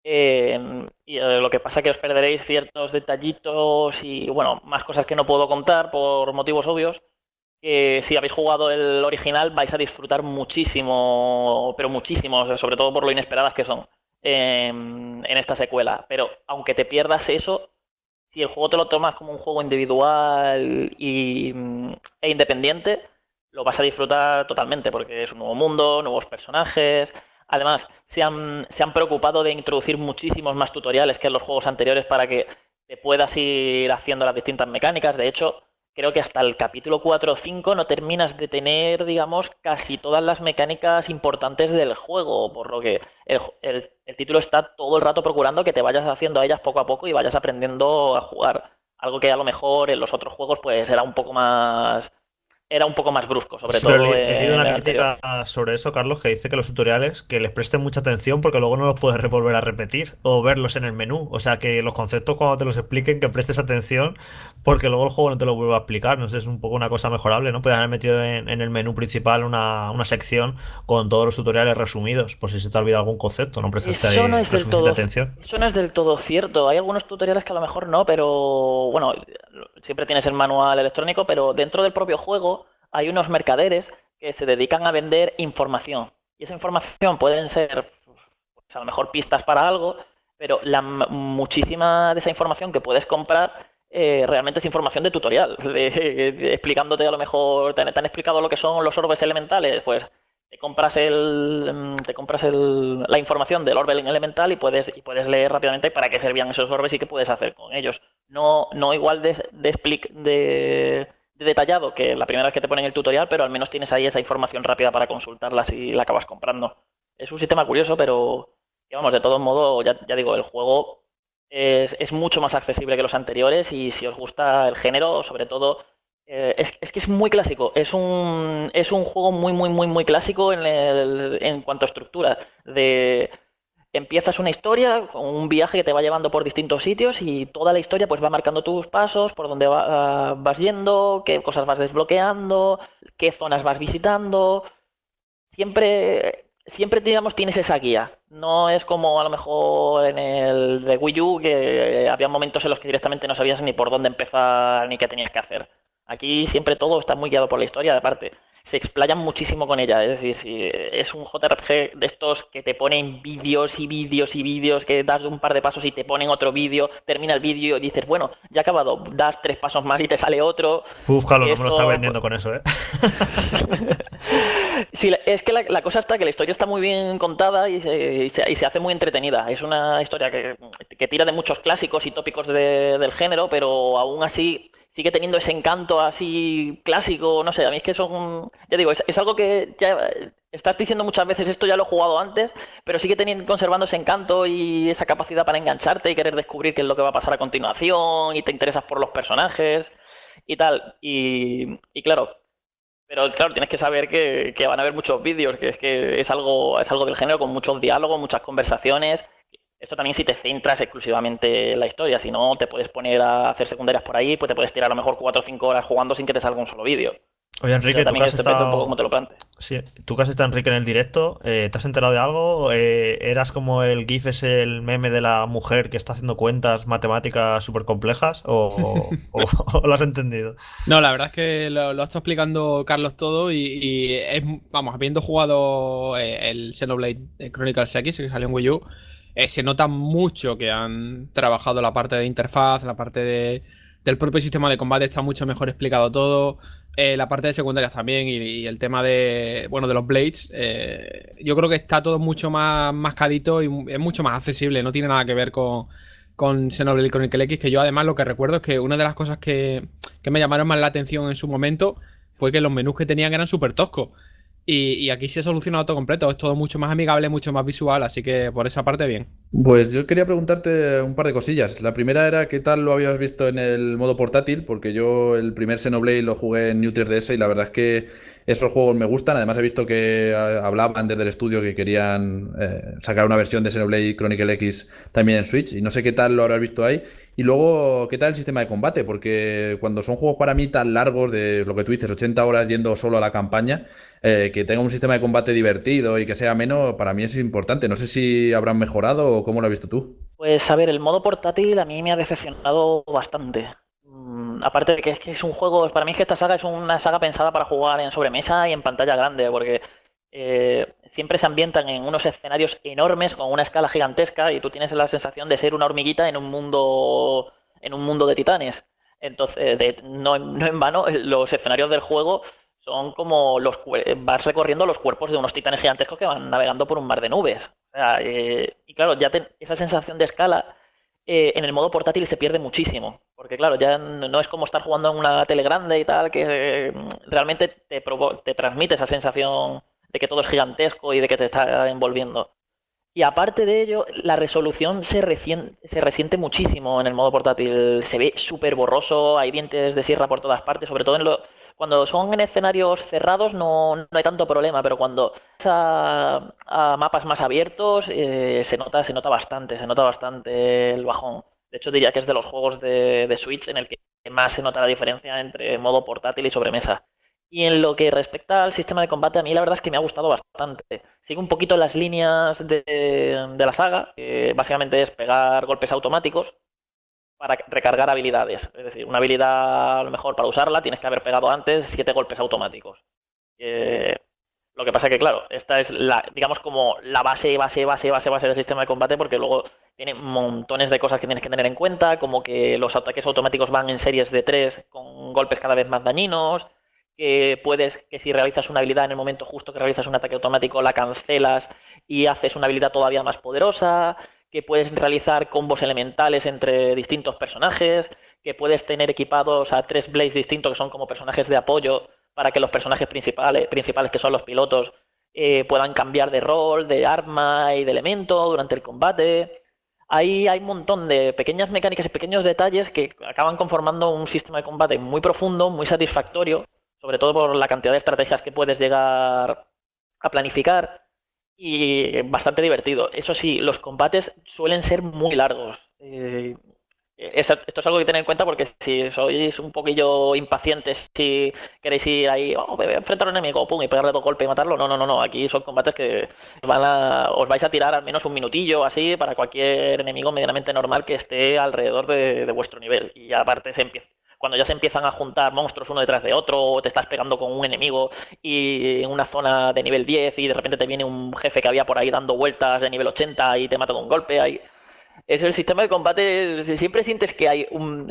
Eh, y eh, lo que pasa es que os perderéis ciertos detallitos y, bueno, más cosas que no puedo contar por motivos obvios si habéis jugado el original vais a disfrutar muchísimo, pero muchísimo, sobre todo por lo inesperadas que son em, en esta secuela. Pero aunque te pierdas eso, si el juego te lo tomas como un juego individual mm, e independiente, lo vas a disfrutar totalmente, porque es un nuevo mundo, nuevos personajes. Además, se han, se han preocupado de introducir muchísimos más tutoriales que en los juegos anteriores para que te puedas ir haciendo las distintas mecánicas. De hecho, creo que hasta el capítulo 4 o 5 no terminas de tener, digamos, casi todas las mecánicas importantes del juego, por lo que el, título está todo el rato procurando que te vayas haciendo a ellas poco a poco y vayas aprendiendo a jugar. Algo que a lo mejor en los otros juegos pues era un poco más era un poco más brusco, sobre todo. Pero he leído una crítica sobre eso, Carlos, que dice que los tutoriales que les presten mucha atención porque luego no los puedes volver a repetir o verlos en el menú. O sea, que los conceptos cuando te los expliquen, que prestes atención porque luego el juego no te lo vuelve a explicar. No sé, es un poco una cosa mejorable, ¿no? ...puedes haber metido en, el menú principal una, una, sección con todos los tutoriales resumidos, por si se te ha olvidado algún concepto, no prestaste eso atención. Eso no es del todo cierto. Hay algunos tutoriales que a lo mejor no, pero bueno siempre tienes el manual electrónico, pero dentro del propio juego hay unos mercaderes que se dedican a vender información. Y esa información pueden ser, pues, a lo mejor, pistas para algo, pero la muchísima de esa información que puedes comprar eh, realmente es información de tutorial, explicándote a lo mejor, te, han explicado lo que son los orbes elementales, pues te compras el mm, te compras el, la información del orbe elemental y puedes y puedes leer rápidamente para qué servían esos orbes y qué puedes hacer con ellos no no igual de de, de, detallado que la primera vez que te ponen el tutorial pero al menos tienes ahí esa información rápida para consultarla si la acabas comprando es un sistema curioso pero vamos de todos modos ya, digo el juego es, es mucho más accesible que los anteriores y si os gusta el género sobre todo eh, es, que es muy clásico, es un, es un juego muy, muy, muy, muy clásico en, en cuanto a estructura. De, empiezas una historia, un viaje que te va llevando por distintos sitios y toda la historia pues va marcando tus pasos, por dónde vas yendo, qué cosas vas desbloqueando, qué zonas vas visitando. Siempre, siempre digamos, tienes esa guía. No es como a lo mejor en el de Wii U que había momentos en los que directamente no sabías ni por dónde empezar ni qué tenías que hacer. Aquí siempre todo está muy guiado por la historia, aparte. Se explayan muchísimo con ella. Es decir, si es un JRPG de estos que te ponen vídeos y vídeos y vídeos, que das un par de pasos y te ponen otro vídeo, termina el vídeo y dices, bueno, ya ha acabado, das tres pasos más y te sale otro. Uf, claro, no me lo está vendiendo con eso, ¿eh? sí, es que la, cosa está que la historia está muy bien contada y se, hace muy entretenida. Es una historia que, tira de muchos clásicos y tópicos del género, pero aún así sigue teniendo ese encanto así clásico, no sé, a mí es que son, ya digo, es, algo que ya estás diciendo muchas veces, esto ya lo he jugado antes, pero sigue teniendo, conservando ese encanto y esa capacidad para engancharte y querer descubrir qué es lo que va a pasar a continuación y te interesas por los personajes y tal, y, claro. Pero claro, tienes que saber que, que van a haber muchos vídeos, que es que es algo, es algo del género, con muchos diálogos, muchas conversaciones, esto también si te centras exclusivamente en la historia, si no te puedes poner a hacer secundarias por ahí, pues te puedes tirar a lo mejor 4 o 5 horas jugando sin que te salga un solo vídeo. Oye, Enrique, tú un poco como Te lo sí, tú que has estado, Enrique, en el directo, eh, ¿te has enterado de algo? Eh, ¿Eras como el GIF, es el meme de la mujer que está haciendo cuentas matemáticas súper complejas? ¿O, lo has entendido? No, la verdad es que lo, ha estado explicando Carlos todo y, es, vamos, habiendo jugado eh, el Xenoblade Chronicles X, que salió en Wii U, eh, se nota mucho que han trabajado la parte de interfaz, la parte de, del propio sistema de combate está mucho mejor explicado todo. Eh, la parte de secundarias también y, el tema de bueno de los blades eh, yo creo que está todo mucho más mascadito y es mucho más accesible no tiene nada que ver con con Xenoblade Chronicle X que yo además lo que recuerdo es que una de las cosas que, que me llamaron más la atención en su momento fue que los menús que tenían eran súper toscos y, aquí se ha solucionado todo completo, es todo mucho más amigable, mucho más visual, así que por esa parte bien. Pues yo quería preguntarte un par de cosillas. La primera era qué tal lo habías visto en el modo portátil, porque yo el primer Xenoblade lo jugué en New 3DS y la verdad es que esos juegos me gustan. Además he visto que hablaban desde el estudio que querían eh, sacar una versión de Xenoblade Chronicle X también en Switch y no sé qué tal lo habrás visto ahí. Y luego, ¿qué tal el sistema de combate? Porque cuando son juegos para mí tan largos, de lo que tú dices, 80 horas yendo solo a la campaña, eh, que tenga un sistema de combate divertido y que sea menos, para mí es importante. No sé si habrán mejorado o cómo lo has visto tú. Pues a ver, el modo portátil a mí me ha decepcionado bastante. Mm, aparte de que es que es un juego, para mí es que esta saga es una saga pensada para jugar en sobremesa y en pantalla grande, porque eh, siempre se ambientan en unos escenarios enormes con una escala gigantesca y tú tienes la sensación de ser una hormiguita en un mundo, en un mundo de titanes. Entonces, no en vano, los escenarios del juego son como los vas recorriendo los cuerpos de unos titanes gigantescos que van navegando por un mar de nubes. Eh, y claro, ya esa sensación de escala eh, en el modo portátil se pierde muchísimo. Porque claro, ya no es como estar jugando en una tele grande y tal, que eh, realmente te, transmite esa sensación de que todo es gigantesco y de que te está envolviendo. Y aparte de ello, la resolución se, se resiente muchísimo en el modo portátil. Se ve súper borroso, hay dientes de sierra por todas partes, sobre todo en, lo, cuando son en escenarios cerrados no, no hay tanto problema, pero cuando es a, mapas más abiertos eh, se, nota, se nota bastante, se nota bastante el bajón. De hecho, diría que es de los juegos de, de Switch en el que más se nota la diferencia entre modo portátil y sobremesa. Y en lo que respecta al sistema de combate, a mí la verdad es que me ha gustado bastante. Sigue un poquito las líneas de, de la saga, que básicamente es pegar golpes automáticos, para recargar habilidades. Es decir, una habilidad, a lo mejor, para usarla tienes que haber pegado antes siete golpes automáticos. Eh, lo que pasa es que, claro, esta es la, digamos, como la base, base, base, base, base del sistema de combate, porque luego tiene montones de cosas que tienes que tener en cuenta, como que los ataques automáticos van en series de tres con golpes cada vez más dañinos, que puedes, que si realizas una habilidad en el momento justo que realizas un ataque automático, la cancelas y haces una habilidad todavía más poderosa, que puedes realizar combos elementales entre distintos personajes, que puedes tener equipados a tres Blades distintos que son como personajes de apoyo para que los personajes principales, principales que son los pilotos, eh, puedan cambiar de rol, de arma y de elemento durante el combate. Ahí hay un montón de pequeñas mecánicas y pequeños detalles que acaban conformando un sistema de combate muy profundo, muy satisfactorio, sobre todo por la cantidad de estrategias que puedes llegar a planificar y eh, bastante divertido. Eso sí, los combates suelen ser muy largos. Eh, esto es algo que tener en cuenta porque si sois un poquillo impacientes, si queréis ir ahí, oh, a enfrentar a un enemigo, pum, y pegarle dos golpes y matarlo, no, no, no, no, aquí son combates que van a, os vais a tirar al menos un minutillo así para cualquier enemigo medianamente normal que esté alrededor de, de vuestro nivel. Y aparte se empieza, cuando ya se empiezan a juntar monstruos uno detrás de otro, o te estás pegando con un enemigo y en una zona de nivel 10 y de repente te viene un jefe que había por ahí dando vueltas de nivel 80 y te mata con un golpe, ahí... Es el sistema de combate, siempre sientes que hay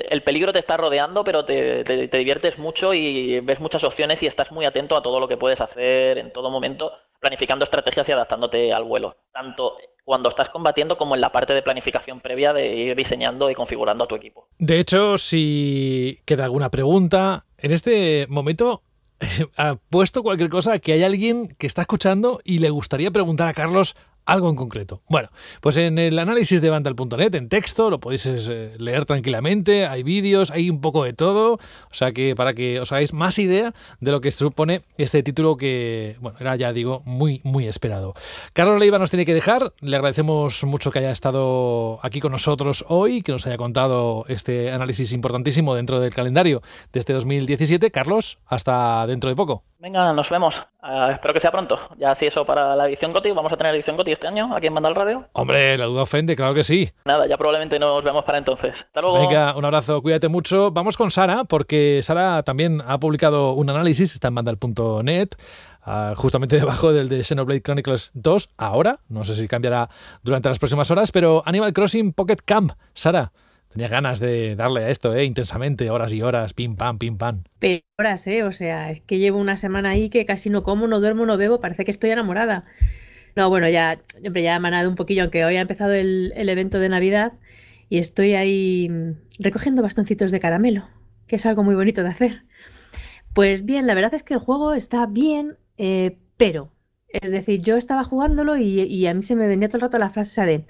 el peligro te está rodeando, pero te, diviertes mucho y ves muchas opciones y estás muy atento a todo lo que puedes hacer en todo momento, planificando estrategias y adaptándote al vuelo, tanto cuando estás combatiendo como en la parte de planificación previa de ir diseñando y configurando a tu equipo. De hecho, si queda alguna pregunta, en este momento ha puesto cualquier cosa que hay alguien que está escuchando y le gustaría preguntar a Carlos algo en concreto. Bueno, pues en el análisis de Vandal.net, en texto, lo podéis eh, leer tranquilamente, hay vídeos, hay un poco de todo, o sea que para que os hagáis más idea de lo que supone este título que, bueno, era ya digo, muy, muy esperado. Carlos Leiva nos tiene que dejar, le agradecemos mucho que haya estado aquí con nosotros hoy, que nos haya contado este análisis importantísimo dentro del calendario de este 2017. Carlos, hasta dentro de poco. Venga, nos vemos. Ah, espero que sea pronto. Ya así eso para la edición Goti, vamos a tener edición Goti este año aquí en el Radio. Hombre, la duda ofende, claro que sí. Nada, ya probablemente nos vemos para entonces. Hasta luego. Venga, un abrazo, cuídate mucho. Vamos con Sara, porque Sara también ha publicado un análisis, está en mandal.net. Ah, justamente debajo del de Xenoblade Chronicles 2, ahora, no sé si cambiará durante las próximas horas, pero Animal Crossing Pocket Camp, Sara, Tenía ganas de darle a esto, ¿eh? Intensamente, horas y horas, pim, pam, pim, pam. Pero horas, ¿eh? O sea, es que llevo una semana ahí que casi no como, no duermo, no bebo, parece que estoy enamorada. No, bueno, ya, hombre, ya he manado un poquillo, aunque hoy ha empezado el, evento de Navidad y estoy ahí mm, recogiendo bastoncitos de caramelo, que es algo muy bonito de hacer. Pues bien, la verdad es que el juego está bien, eh, pero... Es decir, yo estaba jugándolo y, a mí se me venía todo el rato la frase de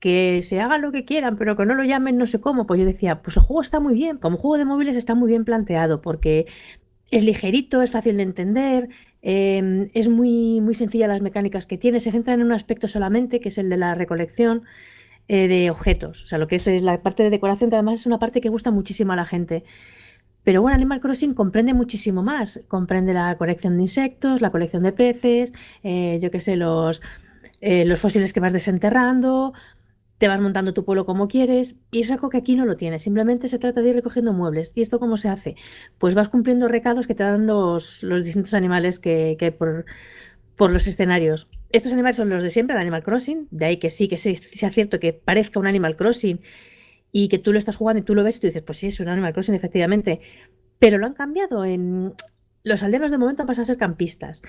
que se haga lo que quieran, pero que no lo llamen no sé cómo, pues yo decía, pues el juego está muy bien, como juego de móviles está muy bien planteado, porque es ligerito, es fácil de entender, em, es muy, muy sencilla las mecánicas que tiene, se centra en un aspecto solamente, que es el de la recolección eh, de objetos, o sea, lo que es la parte de decoración, que además es una parte que gusta muchísimo a la gente. Pero bueno, Animal Crossing comprende muchísimo más, comprende la colección de insectos, la colección de peces, eh, yo qué sé, los, eh, los fósiles que vas desenterrando, te vas montando tu pueblo como quieres y es algo que aquí no lo tienes, simplemente se trata de ir recogiendo muebles. ¿Y esto cómo se hace? Pues vas cumpliendo recados que te dan los, distintos animales que, hay por, por, los escenarios. Estos animales son los de siempre, de Animal Crossing, de ahí que sí, que sea, cierto que parezca un Animal Crossing y que tú lo estás jugando y tú lo ves y tú dices, pues sí, es un Animal Crossing efectivamente, pero lo han cambiado en... Los aldeanos de momento han pasado a ser campistas.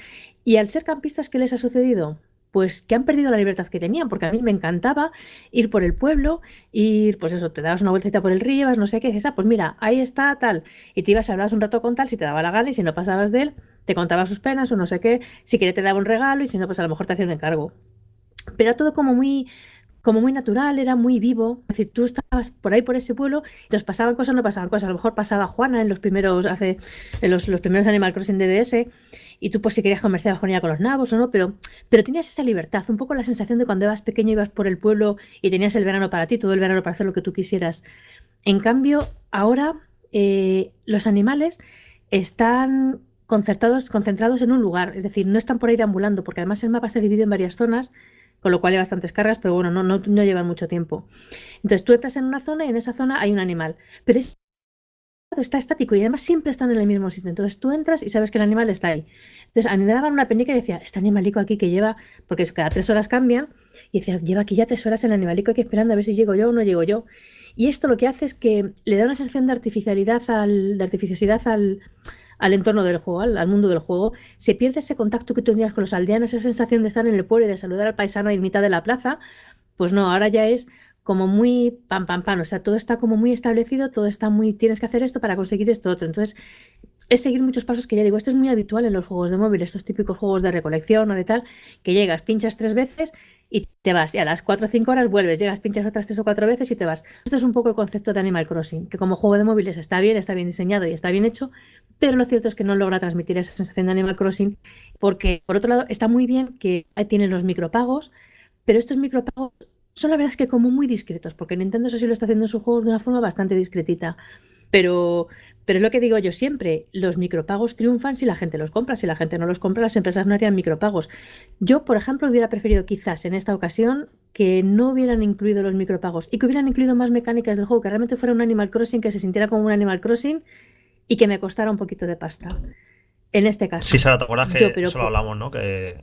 ¿Y al ser campistas qué les ha sucedido? pues que han perdido la libertad que tenían, porque a mí me encantaba ir por el pueblo, ir, pues eso, te dabas una vueltecita por el río, vas no sé qué, dices, ah, pues mira, ahí está tal, y te ibas a un rato con tal, si te daba la gana y si no pasabas de él, te contaba sus penas o no sé qué, si quería te daba un regalo y si no, pues a lo mejor te hacía un encargo. Pero era todo como muy como muy natural, era muy vivo. Es decir, tú estabas por ahí, por ese pueblo, y nos pasaban cosas, no pasaban cosas. A lo mejor pasaba Juana en los primeros, hace, en los, los primeros Animal Crossing DDS, y tú pues si querías comerciar con ella con los nabos o no, pero, pero tenías esa libertad, un poco la sensación de cuando eras pequeño ibas por el pueblo y tenías el verano para ti, todo el verano para hacer lo que tú quisieras. En cambio, ahora eh, los animales están concertados, concentrados en un lugar, es decir, no están por ahí deambulando, porque además el mapa está dividido en varias zonas, con lo cual hay bastantes cargas, pero bueno, no, no, llevan mucho tiempo. Entonces tú estás en una zona y en esa zona hay un animal, pero está estático y además siempre están en el mismo sitio. Entonces tú entras y sabes que el animal está ahí. Entonces a mí me daban una penica y decía, este animalico aquí que lleva, porque cada tres horas cambia, y decía, lleva aquí ya tres horas el animalico aquí esperando a ver si llego yo o no llego yo. Y esto lo que hace es que le da una sensación de artificialidad al, de artificiosidad al, entorno del juego, al, al, mundo del juego. Se pierde ese contacto que tú tenías con los aldeanos, esa sensación de estar en el pueblo y de saludar al paisano en mitad de la plaza. Pues no, ahora ya es como muy pam, pam, pam. O sea, todo está como muy establecido, todo está muy, tienes que hacer esto para conseguir esto otro. Entonces, es seguir muchos pasos que ya digo, esto es muy habitual en los juegos de móvil, estos típicos juegos de recolección o de tal, que llegas, pinchas tres veces y te vas, y a las cuatro o cinco horas vuelves, llegas, pinchas otras tres o cuatro veces y te vas. Esto es un poco el concepto de Animal Crossing, que como juego de móviles está bien, está bien diseñado y está bien hecho, pero lo cierto es que no logra transmitir esa sensación de Animal Crossing, porque por otro lado está muy bien que tienen los micropagos, pero estos micropagos son la verdad es que como muy discretos, porque Nintendo eso sí lo está haciendo en sus juegos de una forma bastante discretita. Pero, pero es lo que digo yo siempre, los micropagos triunfan si la gente los compra, si la gente no los compra, las empresas no harían micropagos. Yo, por ejemplo, hubiera preferido quizás en esta ocasión que no hubieran incluido los micropagos y que hubieran incluido más mecánicas del juego, que realmente fuera un Animal Crossing, que se sintiera como un Animal Crossing y que me costara un poquito de pasta. En este caso. Sí, Sara, te acuerdas pero, eso lo hablamos, ¿no? Que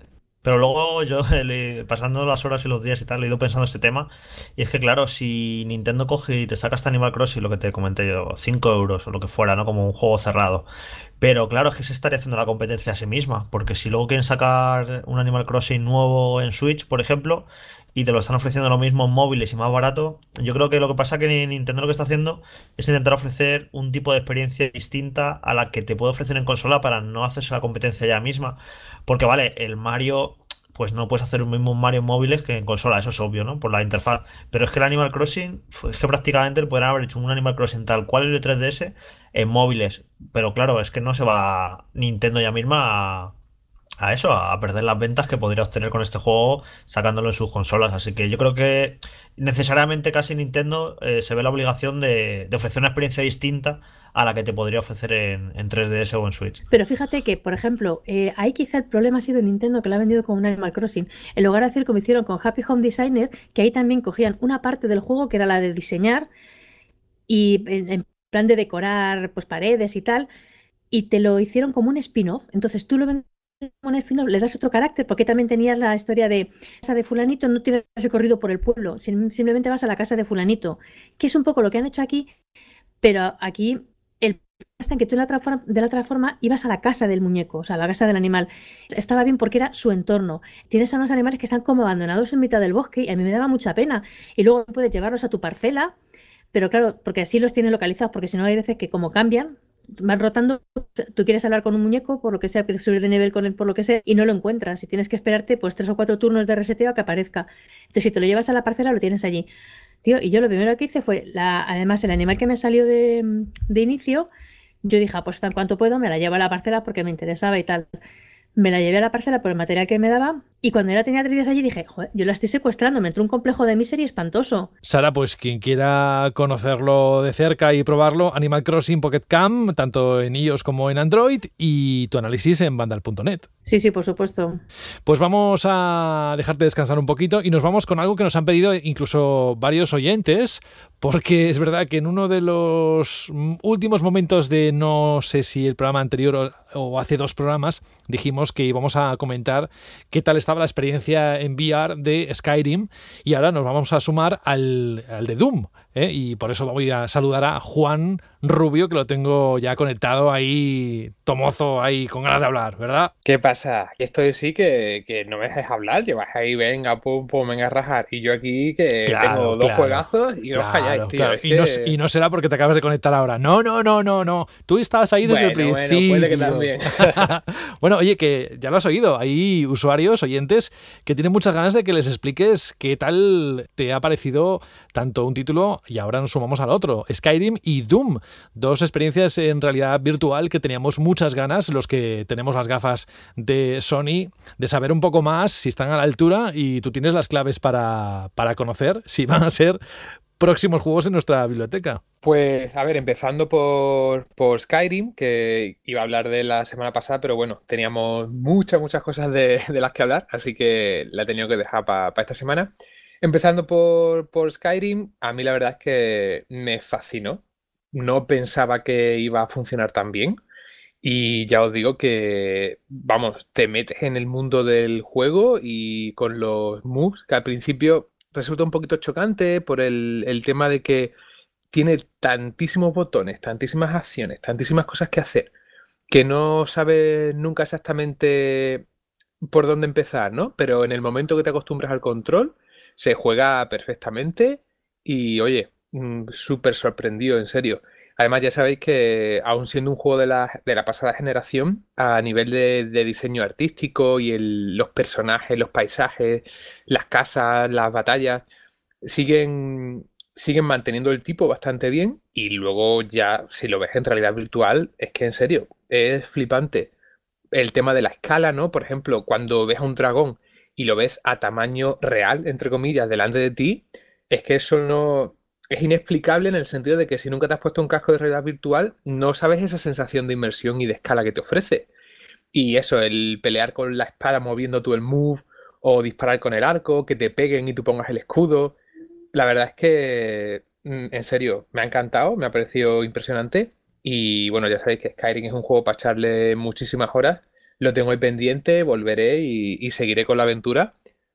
pero luego yo, pasando las horas y los días y tal, he ido pensando este tema. Y es que, claro, si Nintendo coge y te saca este Animal Crossing, lo que te comenté yo, 5 euros o lo que fuera, ¿no? Como un juego cerrado. Pero claro, es que se estaría haciendo la competencia a sí misma. Porque si luego quieren sacar un Animal Crossing nuevo en Switch, por ejemplo, y te lo están ofreciendo mismo en móviles y más barato, yo creo que lo que pasa es que Nintendo lo que está haciendo es intentar ofrecer un tipo de experiencia distinta a la que te puede ofrecer en consola para no hacerse la competencia ya misma. Porque vale, el Mario pues no puedes hacer un mismo Mario en móviles que en consola, eso es obvio, ¿no? Por la interfaz. Pero es que el Animal Crossing, pues, es que prácticamente le haber hecho un Animal Crossing tal cual el de 3DS en móviles. Pero claro, es que no se va Nintendo ya misma a, a eso, a perder las ventas que podría obtener con este juego sacándolo en sus consolas. Así que yo creo que necesariamente casi Nintendo eh, se ve la obligación de, ofrecer una experiencia distinta a la que te podría ofrecer en, 3DS o en Switch. Pero fíjate que, por ejemplo, eh, ahí quizá el problema ha sido Nintendo que lo ha vendido como un Animal Crossing, en lugar de hacer como hicieron con Happy Home Designer, que ahí también cogían una parte del juego que era la de diseñar y en, plan de decorar pues paredes y tal, y te lo hicieron como un spin-off. Entonces tú lo vendes le das otro carácter, porque también tenías la historia de casa de fulanito, no tienes corrido por el pueblo, simplemente vas a la casa de fulanito, que es un poco lo que han hecho aquí, pero aquí el hasta en que tú de la, otra forma, de la otra forma ibas a la casa del muñeco, o sea, a la casa del animal. Estaba bien porque era su entorno. Tienes a unos animales que están como abandonados en mitad del bosque y a mí me daba mucha pena. Y luego puedes llevarlos a tu parcela, pero claro, porque así los tienes localizados, porque si no hay veces que como cambian, van rotando, tú quieres hablar con un muñeco, por lo que sea, quieres subir de nivel con él, por lo que sea, y no lo encuentras. Y tienes que esperarte pues tres o cuatro turnos de reseteo a que aparezca. Entonces, si te lo llevas a la parcela, lo tienes allí. Tío, y yo lo primero que hice fue, la, además, el animal que me salió de, inicio, yo dije, ah, pues tan cuanto puedo, me la llevo a la parcela porque me interesaba y tal. Me la llevé a la parcela por el material que me daba y cuando ella tenía tres días allí dije, Joder, yo la estoy secuestrando, me entró un complejo de miseria espantoso. Sara, pues quien quiera conocerlo de cerca y probarlo, Animal Crossing Pocket Cam, tanto en iOS como en Android, y tu análisis en vandal.net. Sí, sí, por supuesto. Pues vamos a dejarte descansar un poquito y nos vamos con algo que nos han pedido incluso varios oyentes, porque es verdad que en uno de los últimos momentos de no sé si el programa anterior o hace dos programas, dijimos que íbamos a comentar qué tal está estaba la experiencia en VR de Skyrim y ahora nos vamos a sumar al, al de Doom, ¿eh? y por eso voy a saludar a Juan Rubio, que lo tengo ya conectado ahí, tomozo, ahí, con ganas de hablar, ¿verdad? ¿Qué pasa? Que estoy sí que, no me dejes hablar, llevas ahí, venga, pum, pum, venga a rajar. Y yo aquí que tengo dos juegazos y no calláis, tío. Y, no, será porque te acabas de conectar ahora. No, no, no, no, no. Tú estabas ahí desde el principio. Bueno, bueno, oye, que ya lo has oído. Hay usuarios, oyentes, que tienen muchas ganas de que les expliques qué tal te ha parecido tanto un título y ahora nos sumamos al otro, Skyrim y Doom, dos experiencias en realidad virtual que teníamos muchas ganas, los que tenemos las gafas de Sony, de saber un poco más si están a la altura y tú tienes las claves para, conocer si van a ser próximos juegos en nuestra biblioteca. Pues, a ver, empezando por, Skyrim, que iba a hablar de la semana pasada, pero bueno, teníamos muchas, muchas cosas de, las que hablar, así que la he tenido que dejar para esta semana. Empezando por, Skyrim, a mí la verdad es que me fascinó. No pensaba que iba a funcionar tan bien. Y ya os digo que, vamos, te metes en el mundo del juego y con los moves, que al principio resulta un poquito chocante por el, el tema de que tiene tantísimos botones, tantísimas acciones, tantísimas cosas que hacer, que no sabes nunca exactamente por dónde empezar, ¿no? Pero en el momento que te acostumbras al control, se juega perfectamente y oye, mm, súper sorprendido, en serio. Además, ya sabéis que, aún siendo un juego de la, de la pasada generación, a nivel de, diseño artístico y los personajes, los paisajes, las casas, las batallas, siguen, siguen manteniendo el tipo bastante bien. Y luego, ya si lo ves en realidad virtual, es que en serio, es flipante. El tema de la escala, ¿no? Por ejemplo, cuando ves a un dragón y lo ves a tamaño real, entre comillas, delante de ti, es que eso no... Es inexplicable en el sentido de que si nunca te has puesto un casco de realidad virtual, no sabes esa sensación de inmersión y de escala que te ofrece. Y eso, el pelear con la espada moviendo tú el move, o disparar con el arco, que te peguen y tú pongas el escudo. La verdad es que, mm, en serio, me ha encantado, me ha parecido impresionante. Y bueno, ya sabéis que Skyrim es un juego para echarle muchísimas horas lo tengo ahí pendiente, volveré y, seguiré con la aventura,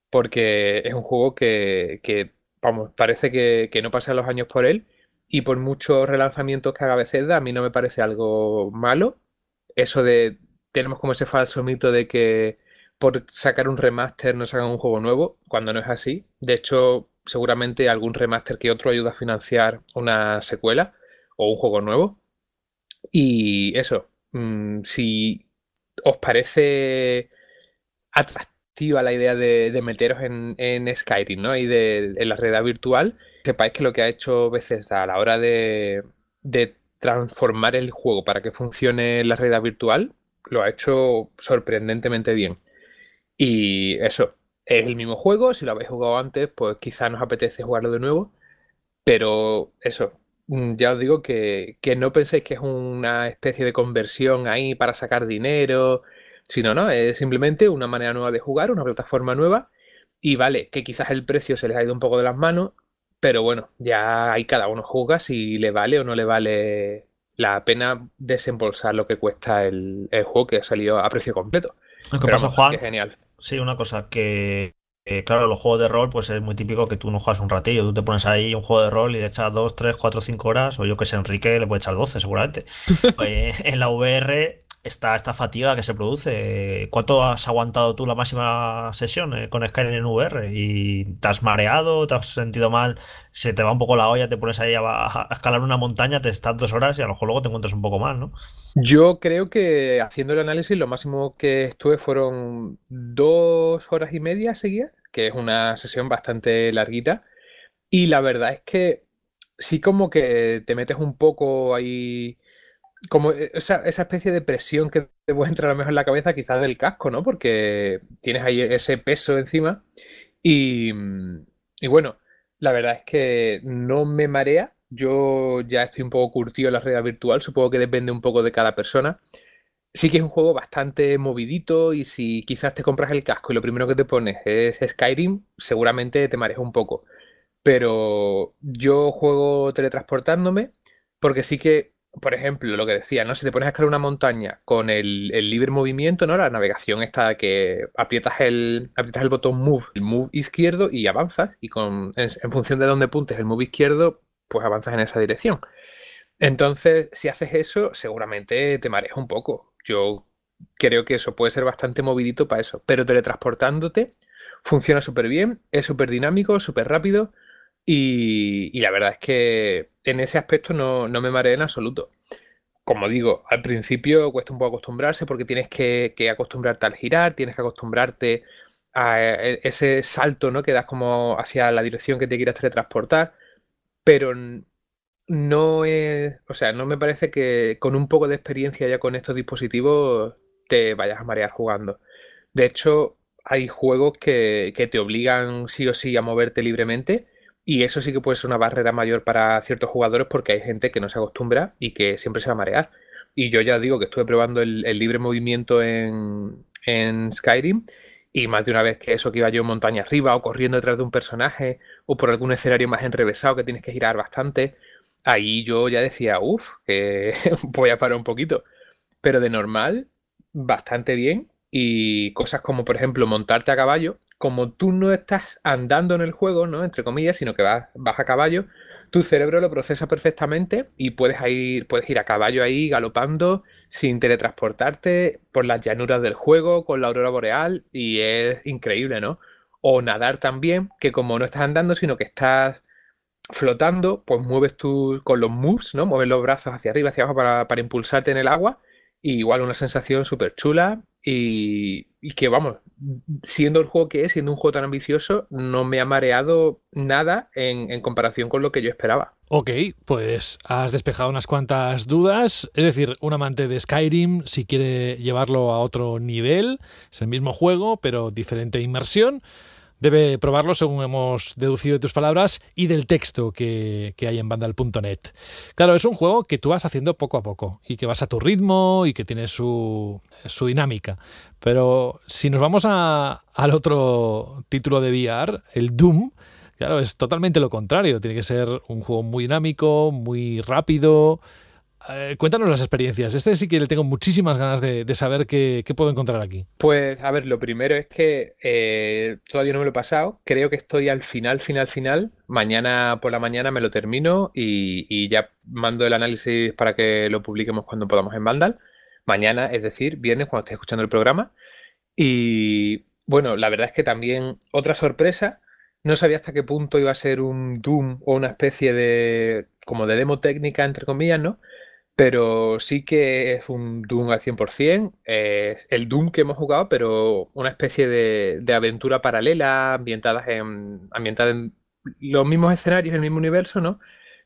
porque es un juego que, vamos, parece que, no pasa los años por él, y por muchos relanzamientos que haga Bethesda, a mí no me parece algo malo. Eso de, tenemos como ese falso mito de que por sacar un remaster no sacan un juego nuevo, cuando no es así. De hecho, seguramente algún remaster que otro ayuda a financiar una secuela o un juego nuevo. Y eso, mm, si ¿Os parece atractiva la idea de, meteros en, Skyrim ¿no? y de, en la red virtual? Sepáis que lo que ha hecho veces a la hora de, transformar el juego para que funcione la red virtual lo ha hecho sorprendentemente bien. Y eso, es el mismo juego, si lo habéis jugado antes, pues quizá nos apetece jugarlo de nuevo, pero eso, Mm, ya os digo que, no penséis que es una especie de conversión ahí para sacar dinero, sino no, es simplemente una manera nueva de jugar, una plataforma nueva. Y vale, que quizás el precio se les ha ido un poco de las manos, pero bueno, ya ahí cada uno juega si le vale o no le vale la pena desembolsar lo que cuesta el, juego que ha salido a precio completo. que pasa, genial. Sí, una cosa, que eh, claro, los juegos de rol, pues es muy típico que tú no juegas un ratillo, tú te pones ahí un juego de rol y le echas 2, 3, 4, 5 horas, o yo que sé, Enrique le puede echar 12 seguramente. Pues, en la VR esta, esta fatiga que se produce. ¿Cuánto has aguantado tú la máxima sesión eh, con Skyrim en VR? ¿Y te has mareado? ¿Te has sentido mal? Se te va un poco la olla, te pones ahí a, escalar una montaña, te estás dos horas y a lo mejor luego te encuentras un poco mal, ¿no? Yo creo que haciendo el análisis lo máximo que estuve fueron dos horas y media seguidas, que es una sesión bastante larguita. Y la verdad es que sí como que te metes un poco ahí como eh, esa, especie de presión que te puede entrar a lo mejor en la cabeza quizás del casco, ¿no? Porque tienes ahí ese peso encima y, y bueno, la verdad es que no me marea. Yo ya estoy un poco curtido en la realidad virtual, supongo que depende un poco de cada persona. Sí que es un juego bastante movidito y si quizás te compras el casco y lo primero que te pones es Skyrim, seguramente te mareas un poco. Pero yo juego teletransportándome porque sí que por ejemplo, lo que decía, ¿no? Si te pones a escalar una montaña con el, libre movimiento, ¿no? La navegación está que aprietas el, aprietas el botón move, el move izquierdo y avanzas. Y en, función de dónde apuntes el move izquierdo, pues avanzas en esa dirección. Entonces, si haces eso, seguramente te mareas un poco. Yo creo que eso puede ser bastante movidito para eso. Pero teletransportándote funciona súper bien, es súper dinámico, súper rápido y, la verdad es que en ese aspecto no, me mareé en absoluto. Como digo, al principio cuesta un poco acostumbrarse porque tienes que, acostumbrarte al girar, tienes que acostumbrarte a eh, ese salto ¿no? que das como hacia la dirección que te quieras teletransportar, pero no es, o sea, no me parece que con un poco de experiencia ya con estos dispositivos te vayas a marear jugando. De hecho, hay juegos que te obligan sí o sí a moverte libremente y eso sí que puede ser una barrera mayor para ciertos jugadores porque hay gente que no se acostumbra y que siempre se va a marear. Y yo ya digo que estuve probando el, libre movimiento en, en, Skyrim y más de una vez que eso que iba yo montaña arriba o corriendo detrás de un personaje o por algún escenario más enrevesado que tienes que girar bastante, ahí yo ya decía, uff, que voy a parar un poquito. Pero de normal, bastante bien y cosas como por ejemplo montarte a caballo como tú no estás andando en el juego, ¿no? Entre comillas, sino que vas, a caballo, tu cerebro lo procesa perfectamente y puedes ir, puedes ir a caballo ahí galopando sin teletransportarte por las llanuras del juego con la aurora boreal y es increíble, ¿no? O nadar también, que como no estás andando, sino que estás flotando, pues mueves tú con los moves, ¿no? Mueves los brazos hacia arriba, hacia abajo para, impulsarte en el agua. Y igual una sensación súper chula. Y, que vamos, siendo el juego que es, siendo un juego tan ambicioso, no me ha mareado nada en, en, comparación con lo que yo esperaba. Ok, pues has despejado unas cuantas dudas. Es decir, un amante de Skyrim, si quiere llevarlo a otro nivel, es el mismo juego, pero diferente inmersión. Debe probarlo, según hemos deducido de tus palabras y del texto que, hay en Vandal.net. Claro, es un juego que tú vas haciendo poco a poco y que vas a tu ritmo y que tiene su, dinámica. Pero si nos vamos al otro título de VR, el Doom, claro, es totalmente lo contrario. Tiene que ser un juego muy dinámico, muy rápido, eh, cuéntanos las experiencias. Este sí que le tengo muchísimas ganas de, saber qué, puedo encontrar aquí. Pues, a ver, lo primero es que eh, todavía no me lo he pasado. Creo que estoy al final, final, final. Mañana por la mañana me lo termino y, ya mando el análisis para que lo publiquemos cuando podamos en Vandal. Mañana, es decir, viernes, cuando estés escuchando el programa. Y bueno, la verdad es que también otra sorpresa. No sabía hasta qué punto iba a ser un Doom o una especie de. como de demo técnica, entre comillas, ¿no? Pero sí que es un Doom al 100%, es el Doom que hemos jugado, pero una especie de, aventura paralela, ambientada en, ambientada en los mismos escenarios, el mismo universo, ¿no?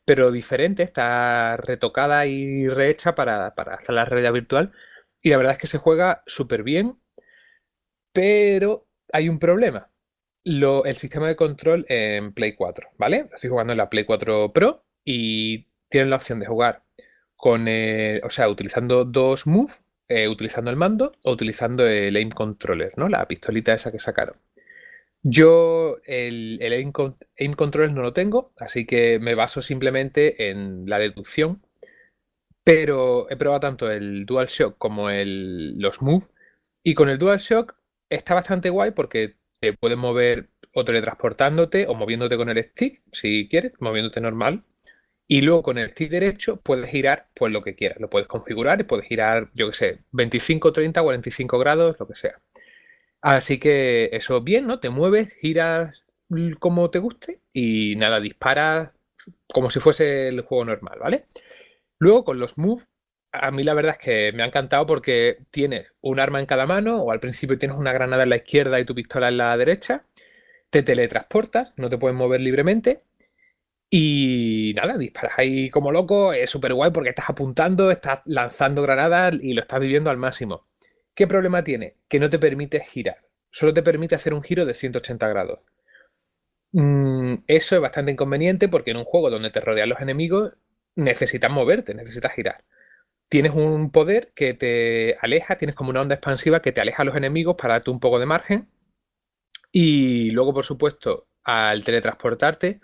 Pero diferente, está retocada y rehecha para, hacer la realidad virtual. Y la verdad es que se juega súper bien, pero hay un problema. el sistema de control en Play 4, ¿vale? estoy jugando en la Play 4 Pro y tienen la opción de jugar con, eh, o sea, utilizando dos move, eh, utilizando el mando o utilizando el aim controller, ¿no? La pistolita esa que sacaron. Yo el, aim, controller no lo tengo, así que me baso simplemente en la deducción. Pero he probado tanto el DualShock como el, los Move. Y con el DualShock está bastante guay porque te puedes mover o teletransportándote o moviéndote con el stick, si quieres, moviéndote normal y luego con el stick derecho puedes girar pues lo que quieras. Lo puedes configurar y puedes girar, yo que sé, 25, 30, 45 grados, lo que sea. Así que eso bien, ¿no? Te mueves, giras como te guste y nada, disparas como si fuese el juego normal, ¿vale? Luego con los move, a mí la verdad es que me ha encantado porque tienes un arma en cada mano o al principio tienes una granada en la izquierda y tu pistola en la derecha. Te teletransportas, no te puedes mover libremente y nada, disparas ahí como loco, es súper guay porque estás apuntando, estás lanzando granadas y lo estás viviendo al máximo. ¿Qué problema tiene? Que no te permite girar, solo te permite hacer un giro de 180 grados. Mm, eso es bastante inconveniente porque en un juego donde te rodean los enemigos necesitas moverte, necesitas girar. Tienes un poder que te aleja, tienes como una onda expansiva que te aleja a los enemigos para darte un poco de margen. Y luego, por supuesto, al teletransportarte,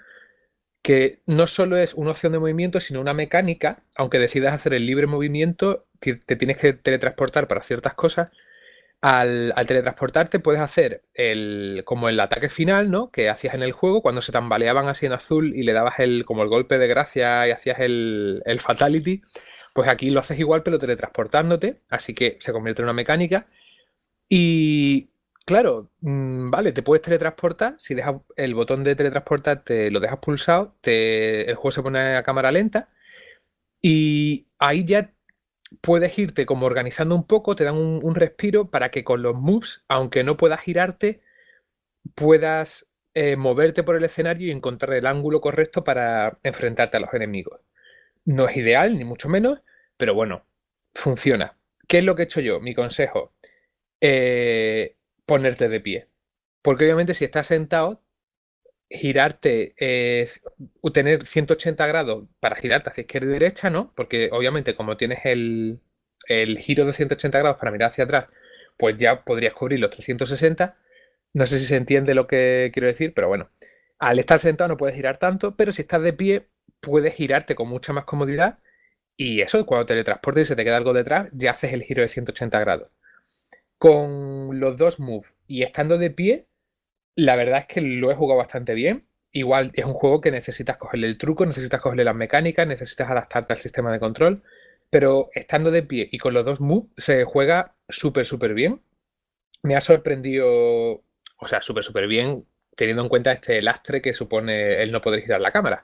que no solo es una opción de movimiento, sino una mecánica, aunque decidas hacer el libre movimiento, te, tienes que teletransportar para ciertas cosas. Al, teletransportarte puedes hacer el, como el ataque final, ¿no? Que hacías en el juego, cuando se tambaleaban así en azul y le dabas el, como el golpe de gracia y hacías el, el fatality, pues aquí lo haces igual pero teletransportándote, así que se convierte en una mecánica. Y Claro, mm, vale, te puedes teletransportar. Si dejas el botón de teletransportar, te lo dejas pulsado, el juego se pone a cámara lenta y ahí ya puedes irte como organizando un poco, te dan un, respiro para que con los moves, aunque no puedas girarte, puedas eh, moverte por el escenario y encontrar el ángulo correcto para enfrentarte a los enemigos. No es ideal, ni mucho menos, pero bueno, funciona. ¿Qué es lo que he hecho yo? Mi consejo. Eh, ponerte de pie. Porque obviamente si estás sentado, girarte, o tener 180 grados para girarte hacia izquierda y derecha, ¿no? Porque obviamente como tienes el, el giro de 180 grados para mirar hacia atrás, pues ya podrías cubrir los 360. No sé si se entiende lo que quiero decir, pero bueno. Al estar sentado no puedes girar tanto, pero si estás de pie puedes girarte con mucha más comodidad y eso, cuando te teletransportes y se te queda algo detrás, ya haces el giro de 180 grados. Con los dos moves y estando de pie, la verdad es que lo he jugado bastante bien. Igual es un juego que necesitas cogerle el truco, necesitas cogerle las mecánicas, necesitas adaptarte al sistema de control. Pero estando de pie y con los dos moves se juega súper, súper bien. Me ha sorprendido, o sea, súper, súper bien, teniendo en cuenta este lastre que supone el no poder girar la cámara.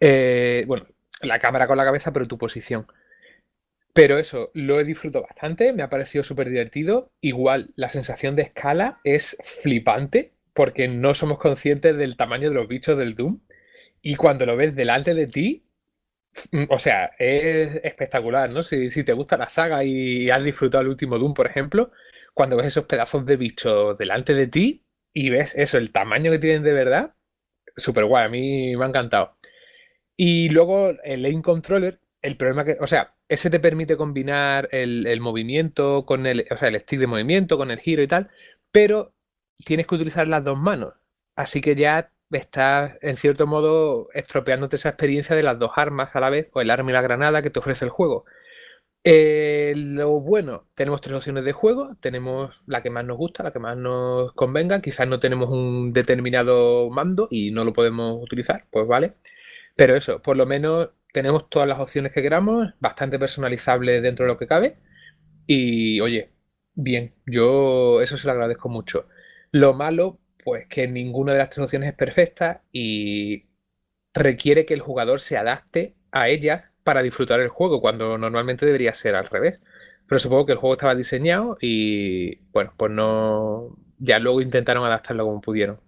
Eh, bueno, la cámara con la cabeza, pero tu posición. Pero eso, lo he disfrutado bastante, me ha parecido súper divertido. Igual, la sensación de escala es flipante, porque no somos conscientes del tamaño de los bichos del Doom. Y cuando lo ves delante de ti, mm, o sea, es espectacular, ¿no? Si, si te gusta la saga y has disfrutado el último Doom, por ejemplo, cuando ves esos pedazos de bichos delante de ti y ves eso, el tamaño que tienen de verdad, súper guay, a mí me ha encantado. Y luego el Lane Controller, el problema que, o sea, ese te permite combinar el, movimiento con el, o sea, el stick de movimiento, con el giro y tal, pero tienes que utilizar las dos manos. Así que ya estás, en cierto modo, estropeándote esa experiencia de las dos armas a la vez, o el arma y la granada que te ofrece el juego. Eh, lo bueno, tenemos tres opciones de juego, tenemos la que más nos gusta, la que más nos convenga, quizás no tenemos un determinado mando y no lo podemos utilizar, pues vale. Pero eso, por lo menos tenemos todas las opciones que queramos, bastante personalizable dentro de lo que cabe. Y oye, bien, yo eso se lo agradezco mucho. Lo malo, pues que ninguna de las tres opciones es perfecta y requiere que el jugador se adapte a ella para disfrutar el juego, cuando normalmente debería ser al revés. Pero supongo que el juego estaba diseñado y bueno, pues no. Ya luego intentaron adaptarlo como pudieron.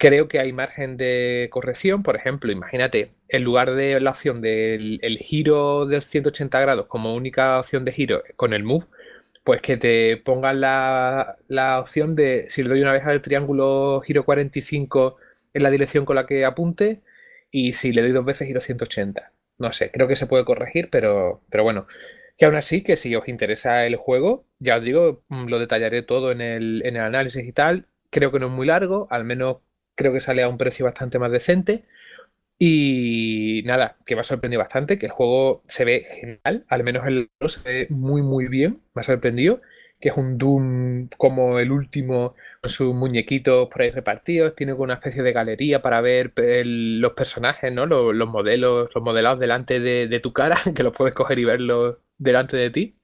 Creo que hay margen de corrección, por ejemplo, imagínate, en lugar de la opción del giro de 180 grados como única opción de giro con el move, pues que te pongan la, opción de si le doy una vez al triángulo giro 45 en la dirección con la que apunte y si le doy dos veces giro 180. No sé, creo que se puede corregir, pero, pero bueno. Que aún así, que si os interesa el juego, ya os digo, mm, lo detallaré todo en el, en el análisis y tal. Creo que no es muy largo, al menos creo que sale a un precio bastante más decente. Y nada, que me ha sorprendido bastante, que el juego se ve genial, al menos el se ve muy muy bien, me ha sorprendido, que es un Doom como el último, con sus muñequitos por ahí repartidos, tiene una especie de galería para ver eh, los personajes, ¿no? Los, modelos, los modelados delante de, de tu cara, que los puedes coger y verlos delante de ti.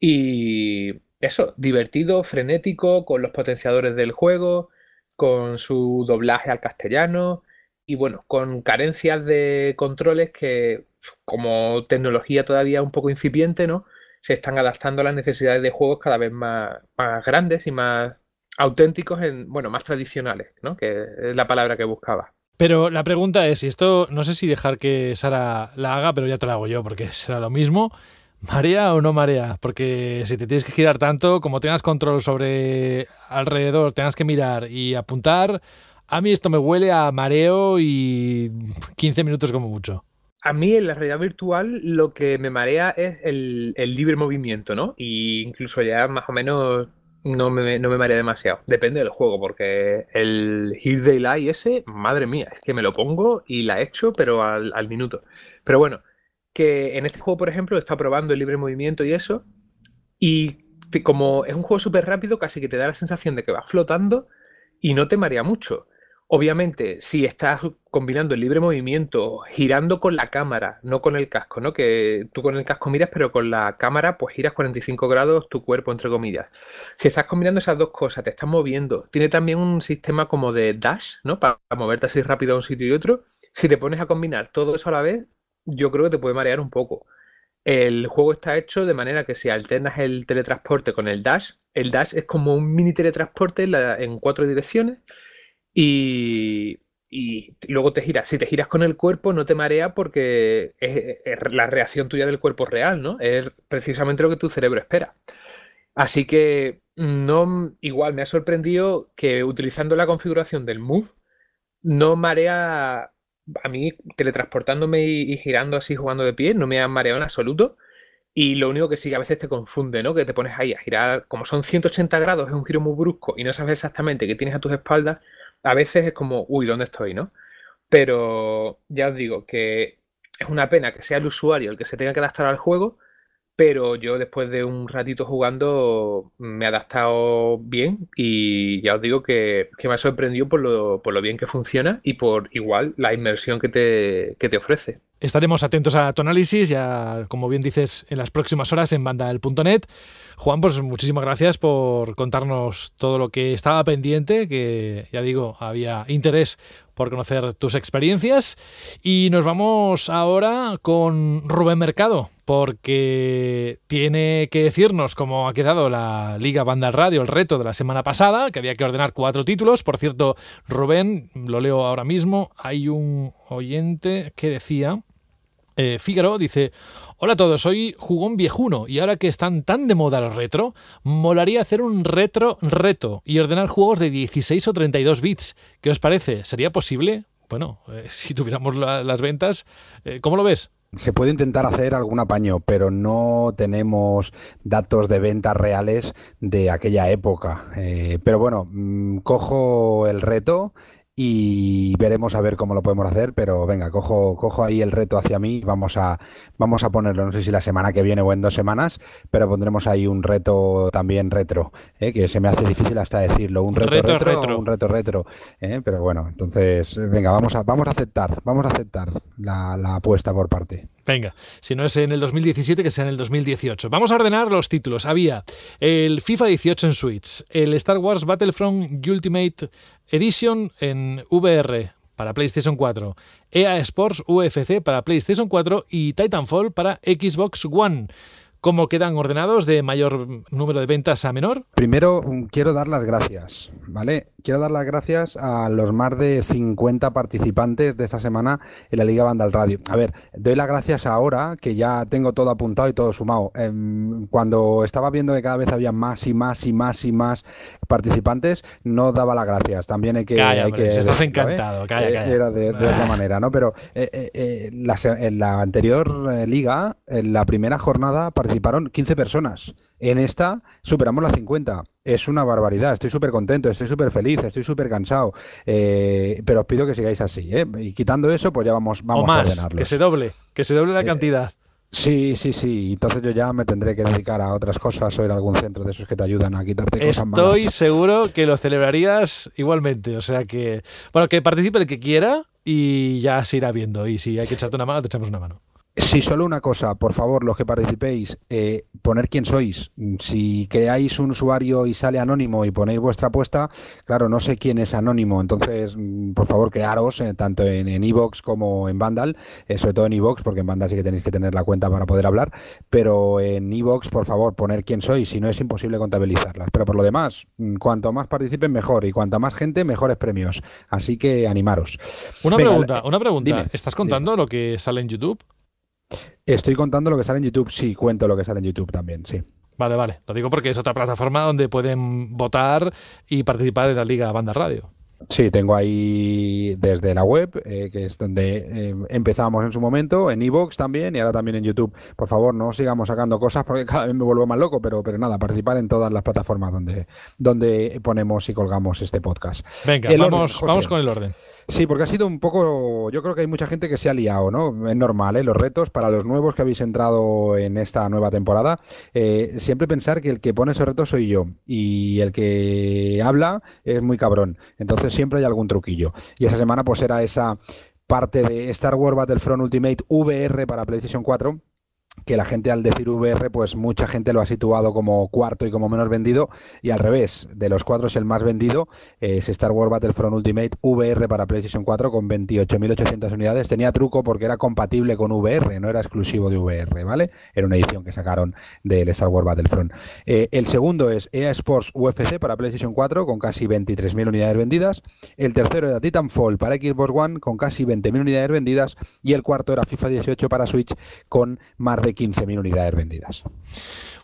Y eso, divertido, frenético, con los potenciadores del juego, con su doblaje al castellano y bueno, con carencias de controles que como tecnología todavía un poco incipiente, ¿no? Se están adaptando a las necesidades de juegos cada vez más, grandes y más auténticos, en, bueno, más tradicionales, ¿no? Que es la palabra que buscaba. Pero la pregunta es, y esto no sé si dejar que Sara la haga, pero ya te la hago yo porque será lo mismo. ¿Marea o no marea? Porque si te tienes que girar tanto, como tengas control sobre alrededor, tengas que mirar y apuntar, a mí esto me huele a mareo y 15 minutos como mucho. A mí en la realidad virtual lo que me marea es el, libre movimiento, ¿no? Y incluso ya más o menos no me, marea demasiado. Depende del juego, porque el Hill Daylight ese, madre mía, es que me lo pongo y la echo, pero al, al minuto. Pero bueno, que en este juego, por ejemplo, está probando el libre movimiento y eso, y como es un juego súper rápido, casi que te da la sensación de que vas flotando y no te marea mucho. Obviamente, si estás combinando el libre movimiento, girando con la cámara, no con el casco, ¿no? Que tú con el casco miras, pero con la cámara, pues giras 45 grados tu cuerpo, entre comillas. Si estás combinando esas dos cosas, te estás moviendo. Tiene también un sistema como de dash, ¿no? Para moverte así rápido a un sitio y otro. Si te pones a combinar todo eso a la vez, yo creo que te puede marear un poco. El juego está hecho de manera que si alternas el teletransporte con el dash, el dash es como un mini teletransporte en, cuatro direcciones y, y, luego te giras. Si te giras con el cuerpo no te marea porque es, la reacción tuya del cuerpo real, ¿no? Es precisamente lo que tu cerebro espera. Así que no, igual me ha sorprendido que utilizando la configuración del Move no marea a mí teletransportándome y, girando así, jugando de pie, no me han mareado en absoluto. Y lo único que sí que a veces te confunde, ¿no? Que te pones ahí a girar, como son 180 grados, es un giro muy brusco y no sabes exactamente qué tienes a tus espaldas, a veces es como, uy, ¿dónde estoy, no? Pero ya os digo que es una pena que sea el usuario el que se tenga que adaptar al juego, pero yo después de un ratito jugando me he adaptado bien y ya os digo que, me ha sorprendido por lo, por lo, bien que funciona y por igual la inmersión que te, ofrece. Estaremos atentos a tu análisis, ya como bien dices, en las próximas horas en net Juan, pues muchísimas gracias por contarnos todo lo que estaba pendiente, que ya digo, había interés por conocer tus experiencias. Y nos vamos ahora con Rubén Mercado, porque tiene que decirnos cómo ha quedado la Liga Banda Radio, el reto de la semana pasada, que había que ordenar cuatro títulos. Por cierto, Rubén, lo leo ahora mismo, hay un oyente que decía... Eh, Fígaro dice, Hola a todos, soy Jugón Viejuno y ahora que están tan de moda los retro, molaría hacer un retro reto y ordenar juegos de 16 o 32 bits. ¿Qué os parece? ¿Sería posible? Bueno, eh, si tuviéramos las ventas, eh, ¿cómo lo ves? Se puede intentar hacer algún apaño, pero no tenemos datos de ventas reales de aquella época. Eh, pero bueno, mm, cojo el reto y veremos a ver cómo lo podemos hacer, pero venga, cojo, cojo ahí el reto hacia mí vamos a, vamos a ponerlo, no sé si la semana que viene o en dos semanas, pero pondremos ahí un reto también retro, ¿eh? que se me hace difícil hasta decirlo, un reto, retro, un reto retro, ¿eh? pero bueno, entonces venga, vamos a, vamos a aceptar, vamos a aceptar la, la apuesta por parte. Venga, si no es en el 2017, que sea en el 2018. Vamos a ordenar los títulos. Había el FIFA 18 en Switch, el Star Wars Battlefront Ultimate Edition en VR para PlayStation 4, EA Sports UFC para PlayStation 4 y Titanfall para Xbox One. ¿Cómo quedan ordenados de mayor número de ventas a menor? Primero quiero dar las gracias, ¿vale? Quiero dar las gracias a los más de 50 participantes de esta semana en la Liga Banda al Radio. A ver, doy las gracias ahora que ya tengo todo apuntado y todo sumado. Em, cuando estaba viendo que cada vez había más y más y más y más participantes, no daba las gracias. También hay que... Calla, hay que estás ¿eh? encantado, eh, calla, Era de, otra manera, ¿no? Pero eh, en la anterior liga, en la primera jornada, participaron participaron 15 personas. En esta superamos las 50. Es una barbaridad. Estoy súper contento, estoy súper feliz, estoy súper cansado. Eh, pero os pido que sigáis así. ¿eh? Y quitando eso, pues ya vamos, vamos a Que se doble, que se doble la eh, cantidad. Sí, sí, sí. Entonces yo ya me tendré que dedicar a otras cosas o ir a algún centro de esos que te ayudan a quitarte cosas más. Estoy seguro que lo celebrarías igualmente. O sea que, bueno, que participe el que quiera y ya se irá viendo. Y si hay que echarte una mano, te echamos una mano. Si solo una cosa, por favor, los que participéis, eh, poner quién sois. Si creáis un usuario y sale anónimo y ponéis vuestra apuesta, claro, no sé quién es anónimo, entonces, mm, por favor, crearos, eh, tanto en Evox como en Vandal, eh, sobre todo en Evox, porque en Vandal sí que tenéis que tener la cuenta para poder hablar, pero en Evox, por favor, poner quién sois, si no es imposible contabilizarlas. Pero por lo demás, mm, cuanto más participen, mejor, y cuanta más gente, mejores premios. Así que animaros. Una pregunta, una pregunta. ¿Estás contando lo que sale en YouTube? Estoy contando lo que sale en YouTube, sí, cuento lo que sale en YouTube también, sí. Vale, vale. Lo digo porque es otra plataforma donde pueden votar y participar en la Liga Banda Radio. Sí, tengo ahí desde la web, eh, que es donde eh, empezamos en su momento, en Evox también y ahora también en YouTube. Por favor, no sigamos sacando cosas porque cada vez me vuelvo más loco, pero, pero nada, participar en todas las plataformas donde, donde ponemos y colgamos este podcast. Venga, vamos con el orden. Sí, porque ha sido un poco, yo creo que hay mucha gente que se ha liado, ¿no? Es normal, ¿eh? Los retos para los nuevos que habéis entrado en esta nueva temporada, eh, siempre pensar que el que pone esos retos soy yo y el que habla es muy cabrón. Entonces siempre hay algún truquillo. Y esa semana pues era esa parte de Star Wars Battlefront Ultimate VR para PlayStation 4 que la gente al decir VR, pues mucha gente lo ha situado como cuarto y como menos vendido, y al revés, de los cuatro es el más vendido, es Star Wars Battlefront Ultimate VR para PlayStation 4 con 28.800 unidades, tenía truco porque era compatible con VR, no era exclusivo de VR, ¿vale? Era una edición que sacaron del Star Wars Battlefront. Eh, el segundo es EA Sports UFC para PlayStation 4 con casi 23.000 unidades vendidas, el tercero era Titanfall para Xbox One con casi 20.000 unidades vendidas, y el cuarto era FIFA 18 para Switch con más de 15.000 unidades vendidas.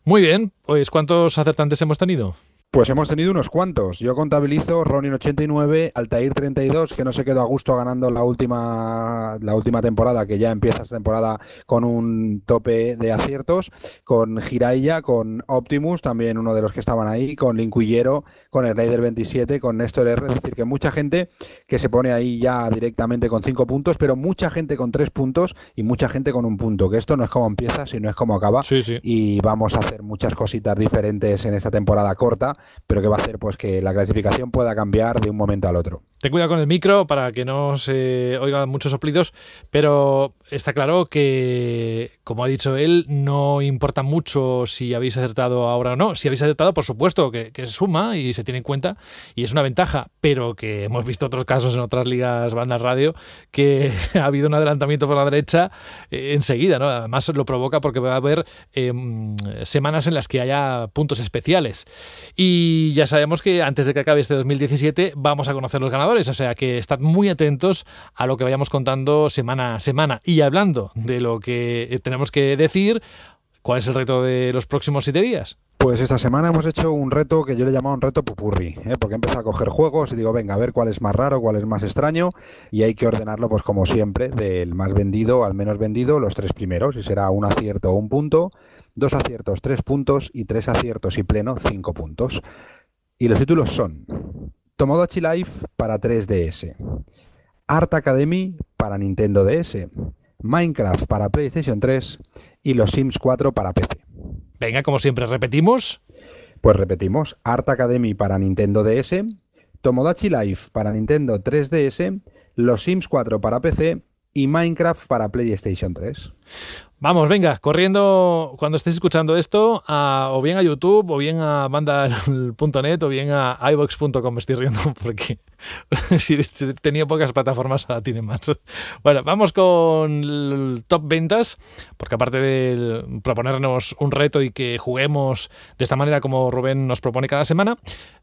Muy bien, pues ¿cuántos acertantes hemos tenido? Pues hemos tenido unos cuantos. Yo contabilizo Ronin 89, Altair 32, que no se quedó a gusto ganando la última, la última temporada, que ya empieza esta temporada con un tope de aciertos, con Jiraiya, con Optimus, también uno de los que estaban ahí, con Lincuillero, con el Raider 27, con Néstor R. Es decir, que mucha gente que se pone ahí ya directamente con cinco puntos, pero mucha gente con tres puntos y mucha gente con un punto. Que esto no es como empieza, sino es como acaba. Y vamos a hacer muchas cositas diferentes en esta temporada corta pero que va a hacer pues que la clasificación pueda cambiar de un momento al otro. Ten cuidado con el micro para que no se oigan muchos soplidos, pero está claro que, como ha dicho él, no importa mucho si habéis acertado ahora o no. Si habéis acertado, por supuesto, que, se suma y se tiene en cuenta y es una ventaja, pero que hemos visto otros casos en otras ligas bandas radio que ha habido un adelantamiento por la derecha eh, enseguida, ¿no? Además lo provoca porque va a haber em, semanas en las que haya puntos especiales. Y ya sabemos que antes de que acabe este 2017 vamos a conocer los ganadores o sea que estad muy atentos a lo que vayamos contando semana a semana. Y hablando de lo que eh, tenemos que decir, ¿cuál es el reto de los próximos siete días? Pues esta semana hemos hecho un reto que yo le he llamado un reto pupurri, ¿eh? porque he empezado a coger juegos y digo, venga, a ver cuál es más raro, cuál es más extraño, y hay que ordenarlo, pues como siempre, del más vendido al menos vendido, los tres primeros, y será un acierto un punto, dos aciertos tres puntos, y tres aciertos y pleno cinco puntos. Y los títulos son Tomodachi Life para 3DS, Art Academy para Nintendo DS, Minecraft para PlayStation 3 y Los Sims 4 para PC. Venga, como siempre, repetimos. Pues repetimos, Art Academy para Nintendo DS, Tomodachi Life para Nintendo 3DS, Los Sims 4 para PC y Minecraft para PlayStation 3. Vamos, venga, corriendo cuando estés escuchando esto, o bien a YouTube, o bien a banda.net, o bien a iVox.com, Me estoy riendo porque si, si tenía pocas plataformas, ahora tiene más. Bueno, vamos con el top ventas, porque aparte de proponernos un reto y que juguemos de esta manera como Rubén nos propone cada semana,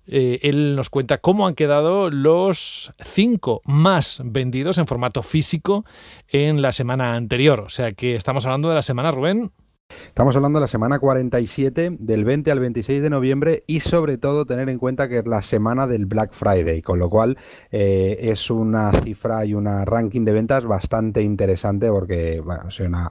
eh, él nos cuenta cómo han quedado los cinco más vendidos en formato físico en la semana anterior. O sea que estamos hablando de la semana, Rubén. Estamos hablando de la semana 47, del 20 al 26 de noviembre y sobre todo tener en cuenta que es la semana del Black Friday, con lo cual eh, es una cifra y un ranking de ventas bastante interesante porque, bueno,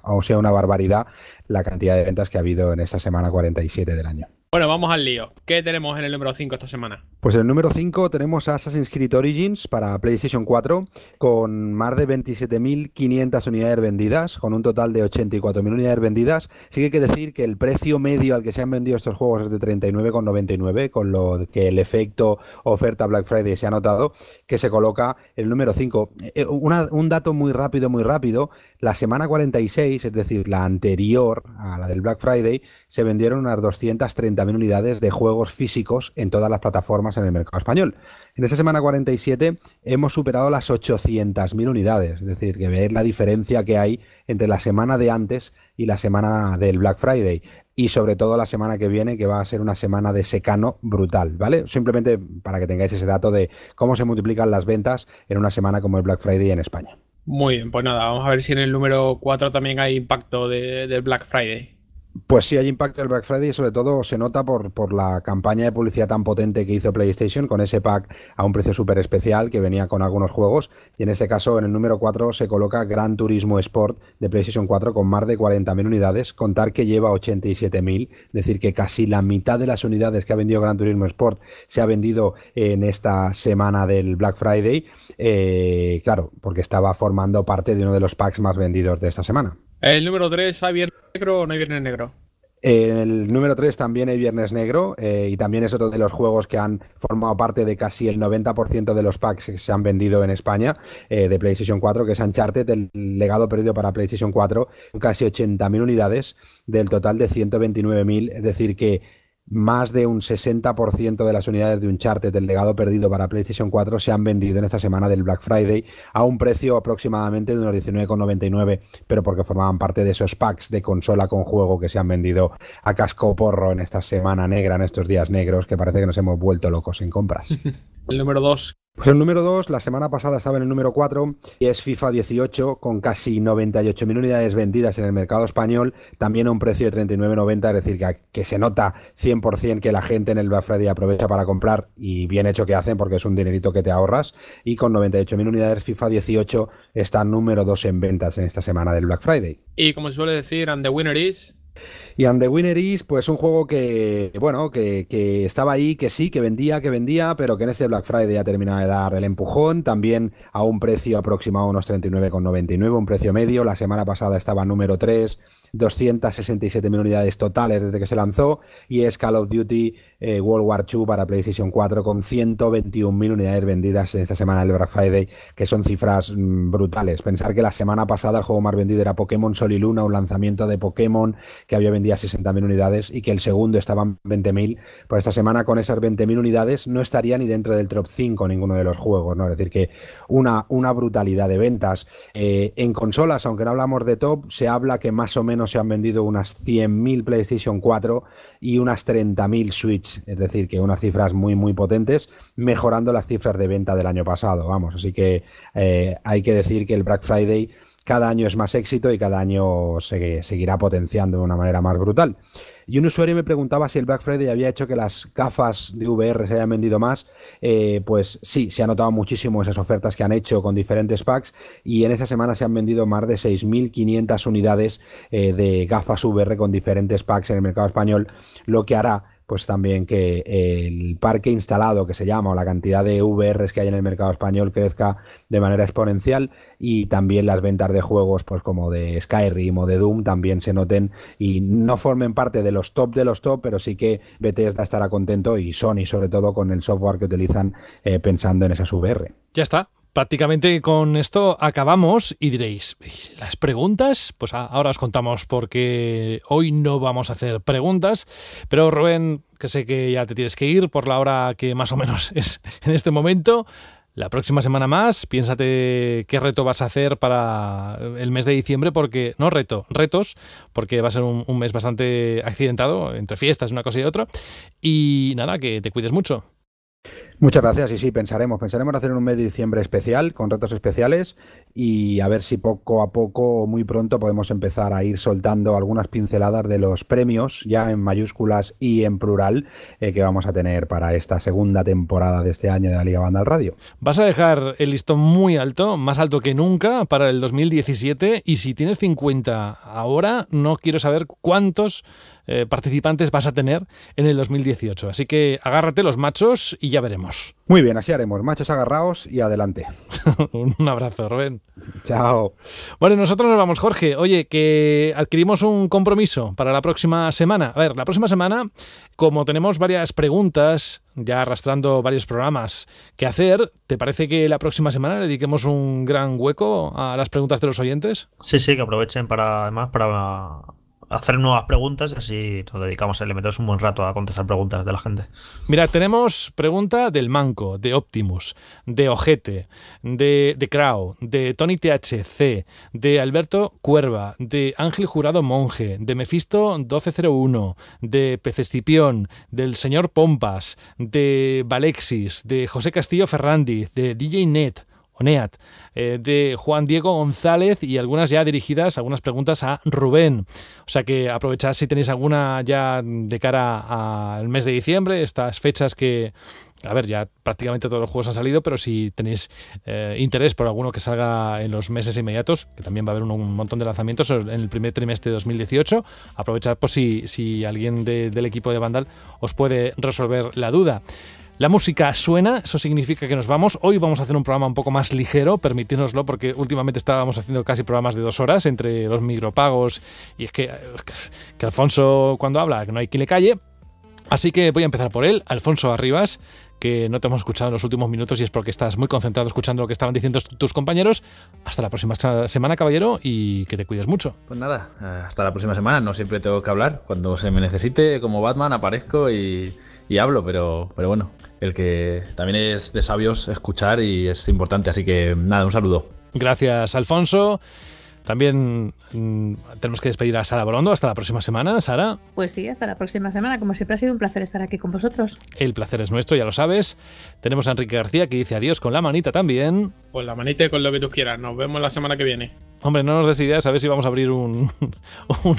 o sea una barbaridad la cantidad de ventas que ha habido en esta semana 47 del año. Bueno, vamos al lío. ¿Qué tenemos en el número 5 esta semana? Pues en el número 5 tenemos Assassin's Creed Origins para PlayStation 4 con más de 27.500 unidades vendidas, con un total de 84.000 unidades vendidas. Sí que hay que decir que el precio medio al que se han vendido estos juegos es de 39,99, con lo que el efecto oferta Black Friday se ha notado, que se coloca el número 5. Eh, eh, un dato muy rápido, muy rápido. La semana 46, es decir, la anterior a la del Black Friday, se vendieron unas 230.000 unidades de juegos físicos en todas las plataformas en el mercado español. En esta semana 47 hemos superado las 800.000 unidades, es decir, que veis la diferencia que hay entre la semana de antes y la semana del Black Friday y sobre todo la semana que viene, que va a ser una semana de secano brutal, ¿vale? Simplemente para que tengáis ese dato de cómo se multiplican las ventas en una semana como el Black Friday en España. Muy bien, pues nada, vamos a ver si en el número 4 también hay impacto del de Black Friday. Pues sí, hay impacto el Black Friday y sobre todo se nota por, por la campaña de publicidad tan potente que hizo PlayStation con ese pack a un precio súper especial que venía con algunos juegos y en este caso en el número 4 se coloca Gran Turismo Sport de PlayStation 4 con más de 40.000 unidades, contar que lleva 87.000, decir que casi la mitad de las unidades que ha vendido Gran Turismo Sport se ha vendido en esta semana del Black Friday, eh, claro, porque estaba formando parte de uno de los packs más vendidos de esta semana. El número 3, ¿hay viernes negro o no hay viernes negro? El número 3 también hay Viernes Negro eh, y también es otro de los juegos que han formado parte de casi el 90% de los packs que se han vendido en España eh, de PlayStation 4, que es Uncharted, el legado perdido para PlayStation 4, con casi 80.000 unidades del total de 129.000. Es decir, que más de un 60% de las unidades de Uncharted del legado perdido para PlayStation 4 se han vendido en esta semana del Black Friday a un precio aproximadamente de unos 19,99, pero porque formaban parte de esos packs de consola con juego que se han vendido a casco porro en esta semana negra, en estos días negros, que parece que nos hemos vuelto locos en compras. El número 2. Pues el número 2, la semana pasada estaba en el número 4, y es FIFA 18, con casi 98.000 unidades vendidas en el mercado español, también a un precio de 39.90, es decir, que, que, se nota 100% que la gente en el Black Friday aprovecha para comprar, y bien hecho que hacen, porque es un dinerito que te ahorras, y con 98.000 unidades FIFA 18 está número 2 en ventas en esta semana del Black Friday. Y como se suele decir, and the winner is... Y And the Winner Is, pues un juego que, bueno, que, estaba ahí, que sí, que vendía, que vendía, pero que en ese Black Friday ya terminaba de dar el empujón, también a un precio aproximado a unos 39,99, un precio medio. La semana pasada estaba número 3 267.000 unidades totales desde que se lanzó y es Call of Duty eh, World War II para PlayStation 4 con 121.000 unidades vendidas en esta semana del Black Friday, que son cifras mm, brutales. Pensar que la semana pasada el juego más vendido era Pokémon Sol y Luna, un lanzamiento de Pokémon que había vendido 60.000 unidades y que el segundo estaban 20.000, pues esta semana con esas 20.000 unidades no estaría ni dentro del top 5 ninguno de los juegos, ¿no? Es decir, que una, una brutalidad de ventas. Eh, en consolas, aunque no hablamos de top, se habla que más o menos se han vendido unas 100.000 PlayStation 4 y unas 30.000 Switch, es decir, que unas cifras muy, muy potentes, mejorando las cifras de venta del año pasado, vamos, así que eh, hay que decir que el Black Friday cada año es más éxito y cada año se seguirá potenciando de una manera más brutal. Y un usuario me preguntaba si el Black Friday había hecho que las gafas de VR se hayan vendido más. Eh, pues sí, se han notado muchísimo esas ofertas que han hecho con diferentes packs y en esta semana se han vendido más de 6.500 unidades eh, de gafas VR con diferentes packs en el mercado español, lo que hará pues también que el parque instalado que se llama o la cantidad de VRs que hay en el mercado español crezca de manera exponencial y también las ventas de juegos pues como de Skyrim o de Doom también se noten y no formen parte de los top de los top, pero sí que Bethesda estará contento y Sony sobre todo con el software que utilizan eh, pensando en esas VR. Ya está, prácticamente con esto acabamos y diréis, ¿las preguntas? Pues ahora os contamos porque hoy no vamos a hacer preguntas, pero Rubén, que sé que ya te tienes que ir por la hora que más o menos es en este momento. La próxima semana más, piénsate qué reto vas a hacer para el mes de diciembre, porque, no reto, retos, porque va a ser un, un mes bastante accidentado, entre fiestas, una cosa y otra. Y nada, que te cuides mucho. Muchas gracias y sí, pensaremos, pensaremos hacer un mes de diciembre especial con retos especiales y a ver si poco a poco, muy pronto podemos empezar a ir soltando algunas pinceladas de los premios ya en mayúsculas y en plural eh, que vamos a tener para esta segunda temporada de este año de la Liga al Radio. Vas a dejar el listón muy alto, más alto que nunca para el 2017 y si tienes 50 ahora, no quiero saber cuántos eh, participantes vas a tener en el 2018. Así que agárrate los machos y ya veremos. Muy bien, así haremos. Machos agarrados y adelante. un abrazo, Rubén. Chao. Bueno, nosotros nos vamos, Jorge. Oye, que adquirimos un compromiso para la próxima semana. A ver, la próxima semana, como tenemos varias preguntas, ya arrastrando varios programas que hacer, ¿te parece que la próxima semana le dediquemos un gran hueco a las preguntas de los oyentes? Sí, sí, que aprovechen para además para hacer nuevas preguntas y así nos dedicamos a elementos un buen rato a contestar preguntas de la gente. Mira, tenemos pregunta del Manco, de Optimus, de Ojete, de, de de Tony THC, de Alberto Cuerva, de Ángel Jurado Monje, de Mefisto 1201, de Pecescipión, del señor Pompas, de Valexis, de José Castillo Ferrandi, de DJ Net, ONEAT, eh, de Juan Diego González y algunas ya dirigidas, algunas preguntas a Rubén. O sea que aprovechad si tenéis alguna ya de cara al mes de diciembre, estas fechas que, a ver, ya prácticamente todos los juegos han salido, pero si tenéis eh, interés por alguno que salga en los meses inmediatos, que también va a haber un, montón de lanzamientos en el primer trimestre de 2018, aprovechad por pues, si, si alguien del equipo de Vandal os puede resolver la duda. La música suena, eso significa que nos vamos. Hoy vamos a hacer un programa un poco más ligero, permitírnoslo, porque últimamente estábamos haciendo casi programas de dos horas entre los micropagos y es que, que Alfonso cuando habla, que no hay quien le calle. Así que voy a empezar por él, Alfonso Arribas, que no te hemos escuchado en los últimos minutos y es porque estás muy concentrado escuchando lo que estaban diciendo tus compañeros. Hasta la próxima semana, caballero, y que te cuides mucho. Pues nada, eh, hasta la próxima semana. No siempre tengo que hablar. Cuando se me necesite, como Batman, aparezco y, hablo, pero bueno, el que también es de sabios escuchar y es importante. Así que nada, un saludo. Gracias, Alfonso. También mm, tenemos que despedir a Sara Brondo. Hasta la próxima semana, Sara. Pues sí, hasta la próxima semana. Como siempre, ha sido un placer estar aquí con vosotros. El placer es nuestro, ya lo sabes. Tenemos a Enrique García que dice adiós con la manita también. Con la manita con lo que tú quieras. Nos vemos la semana que viene. Hombre, no nos des ideas, a ver si vamos a abrir una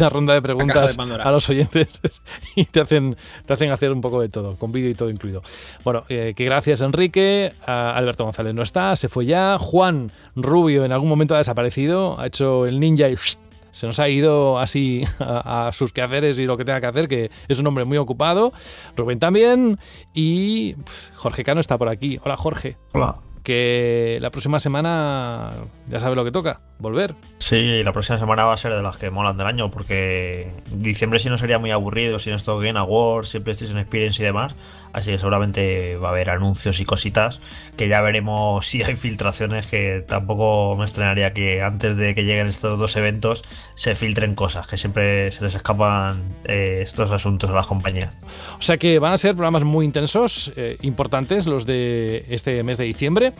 ronda de preguntas a los oyentes y te hacen, te hacen hacer un poco de todo, con vídeo y todo incluido. Bueno, eh, que gracias Enrique, Alberto González no está, se fue ya, Juan Rubio en algún momento ha desaparecido, ha hecho el ninja y se nos ha ido así a, a, sus quehaceres y lo que tenga que hacer, que es un hombre muy ocupado. Rubén también. Y Jorge Cano está por aquí. Hola, Jorge. Hola que la próxima semana ya sabe lo que toca, volver. Sí, la próxima semana va a ser de las que molan del año, porque diciembre sí no sería muy aburrido, sin a Game Awards, estéis en Experience y demás, así que seguramente va a haber anuncios y cositas que ya veremos si hay filtraciones, que tampoco me estrenaría que antes de que lleguen estos dos eventos se filtren cosas, que siempre se les escapan eh, estos asuntos a las compañías. O sea que van a ser programas muy intensos, eh, importantes los de este mes de diciembre.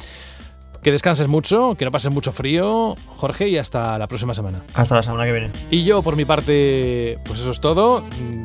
Que descanses mucho, que no pases mucho frío, Jorge, y hasta la próxima semana. Hasta la semana que viene. Y yo, por mi parte, pues eso es todo.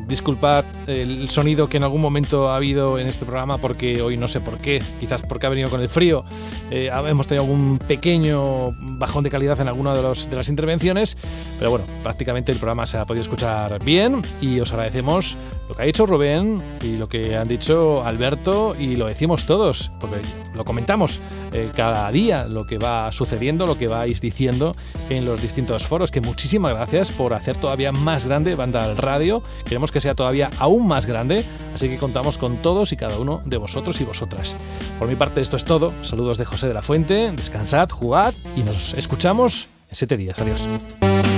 Disculpad el sonido que en algún momento ha habido en este programa, porque hoy no sé por qué, quizás porque ha venido con el frío. Eh, hemos tenido algún pequeño bajón de calidad en alguna de, los, de las intervenciones, pero bueno, prácticamente el programa se ha podido escuchar bien y os agradecemos lo que ha dicho Rubén y lo que han dicho Alberto y lo decimos todos, porque lo comentamos eh, cada día lo que va sucediendo, lo que vais diciendo en los distintos foros. Que muchísimas gracias por hacer todavía más grande Banda al Radio. Queremos que sea todavía aún más grande, así que contamos con todos y cada uno de vosotros y vosotras. Por mi parte, esto es todo. Saludos de José de la Fuente, descansad, jugad y nos escuchamos en 7 días. Adiós.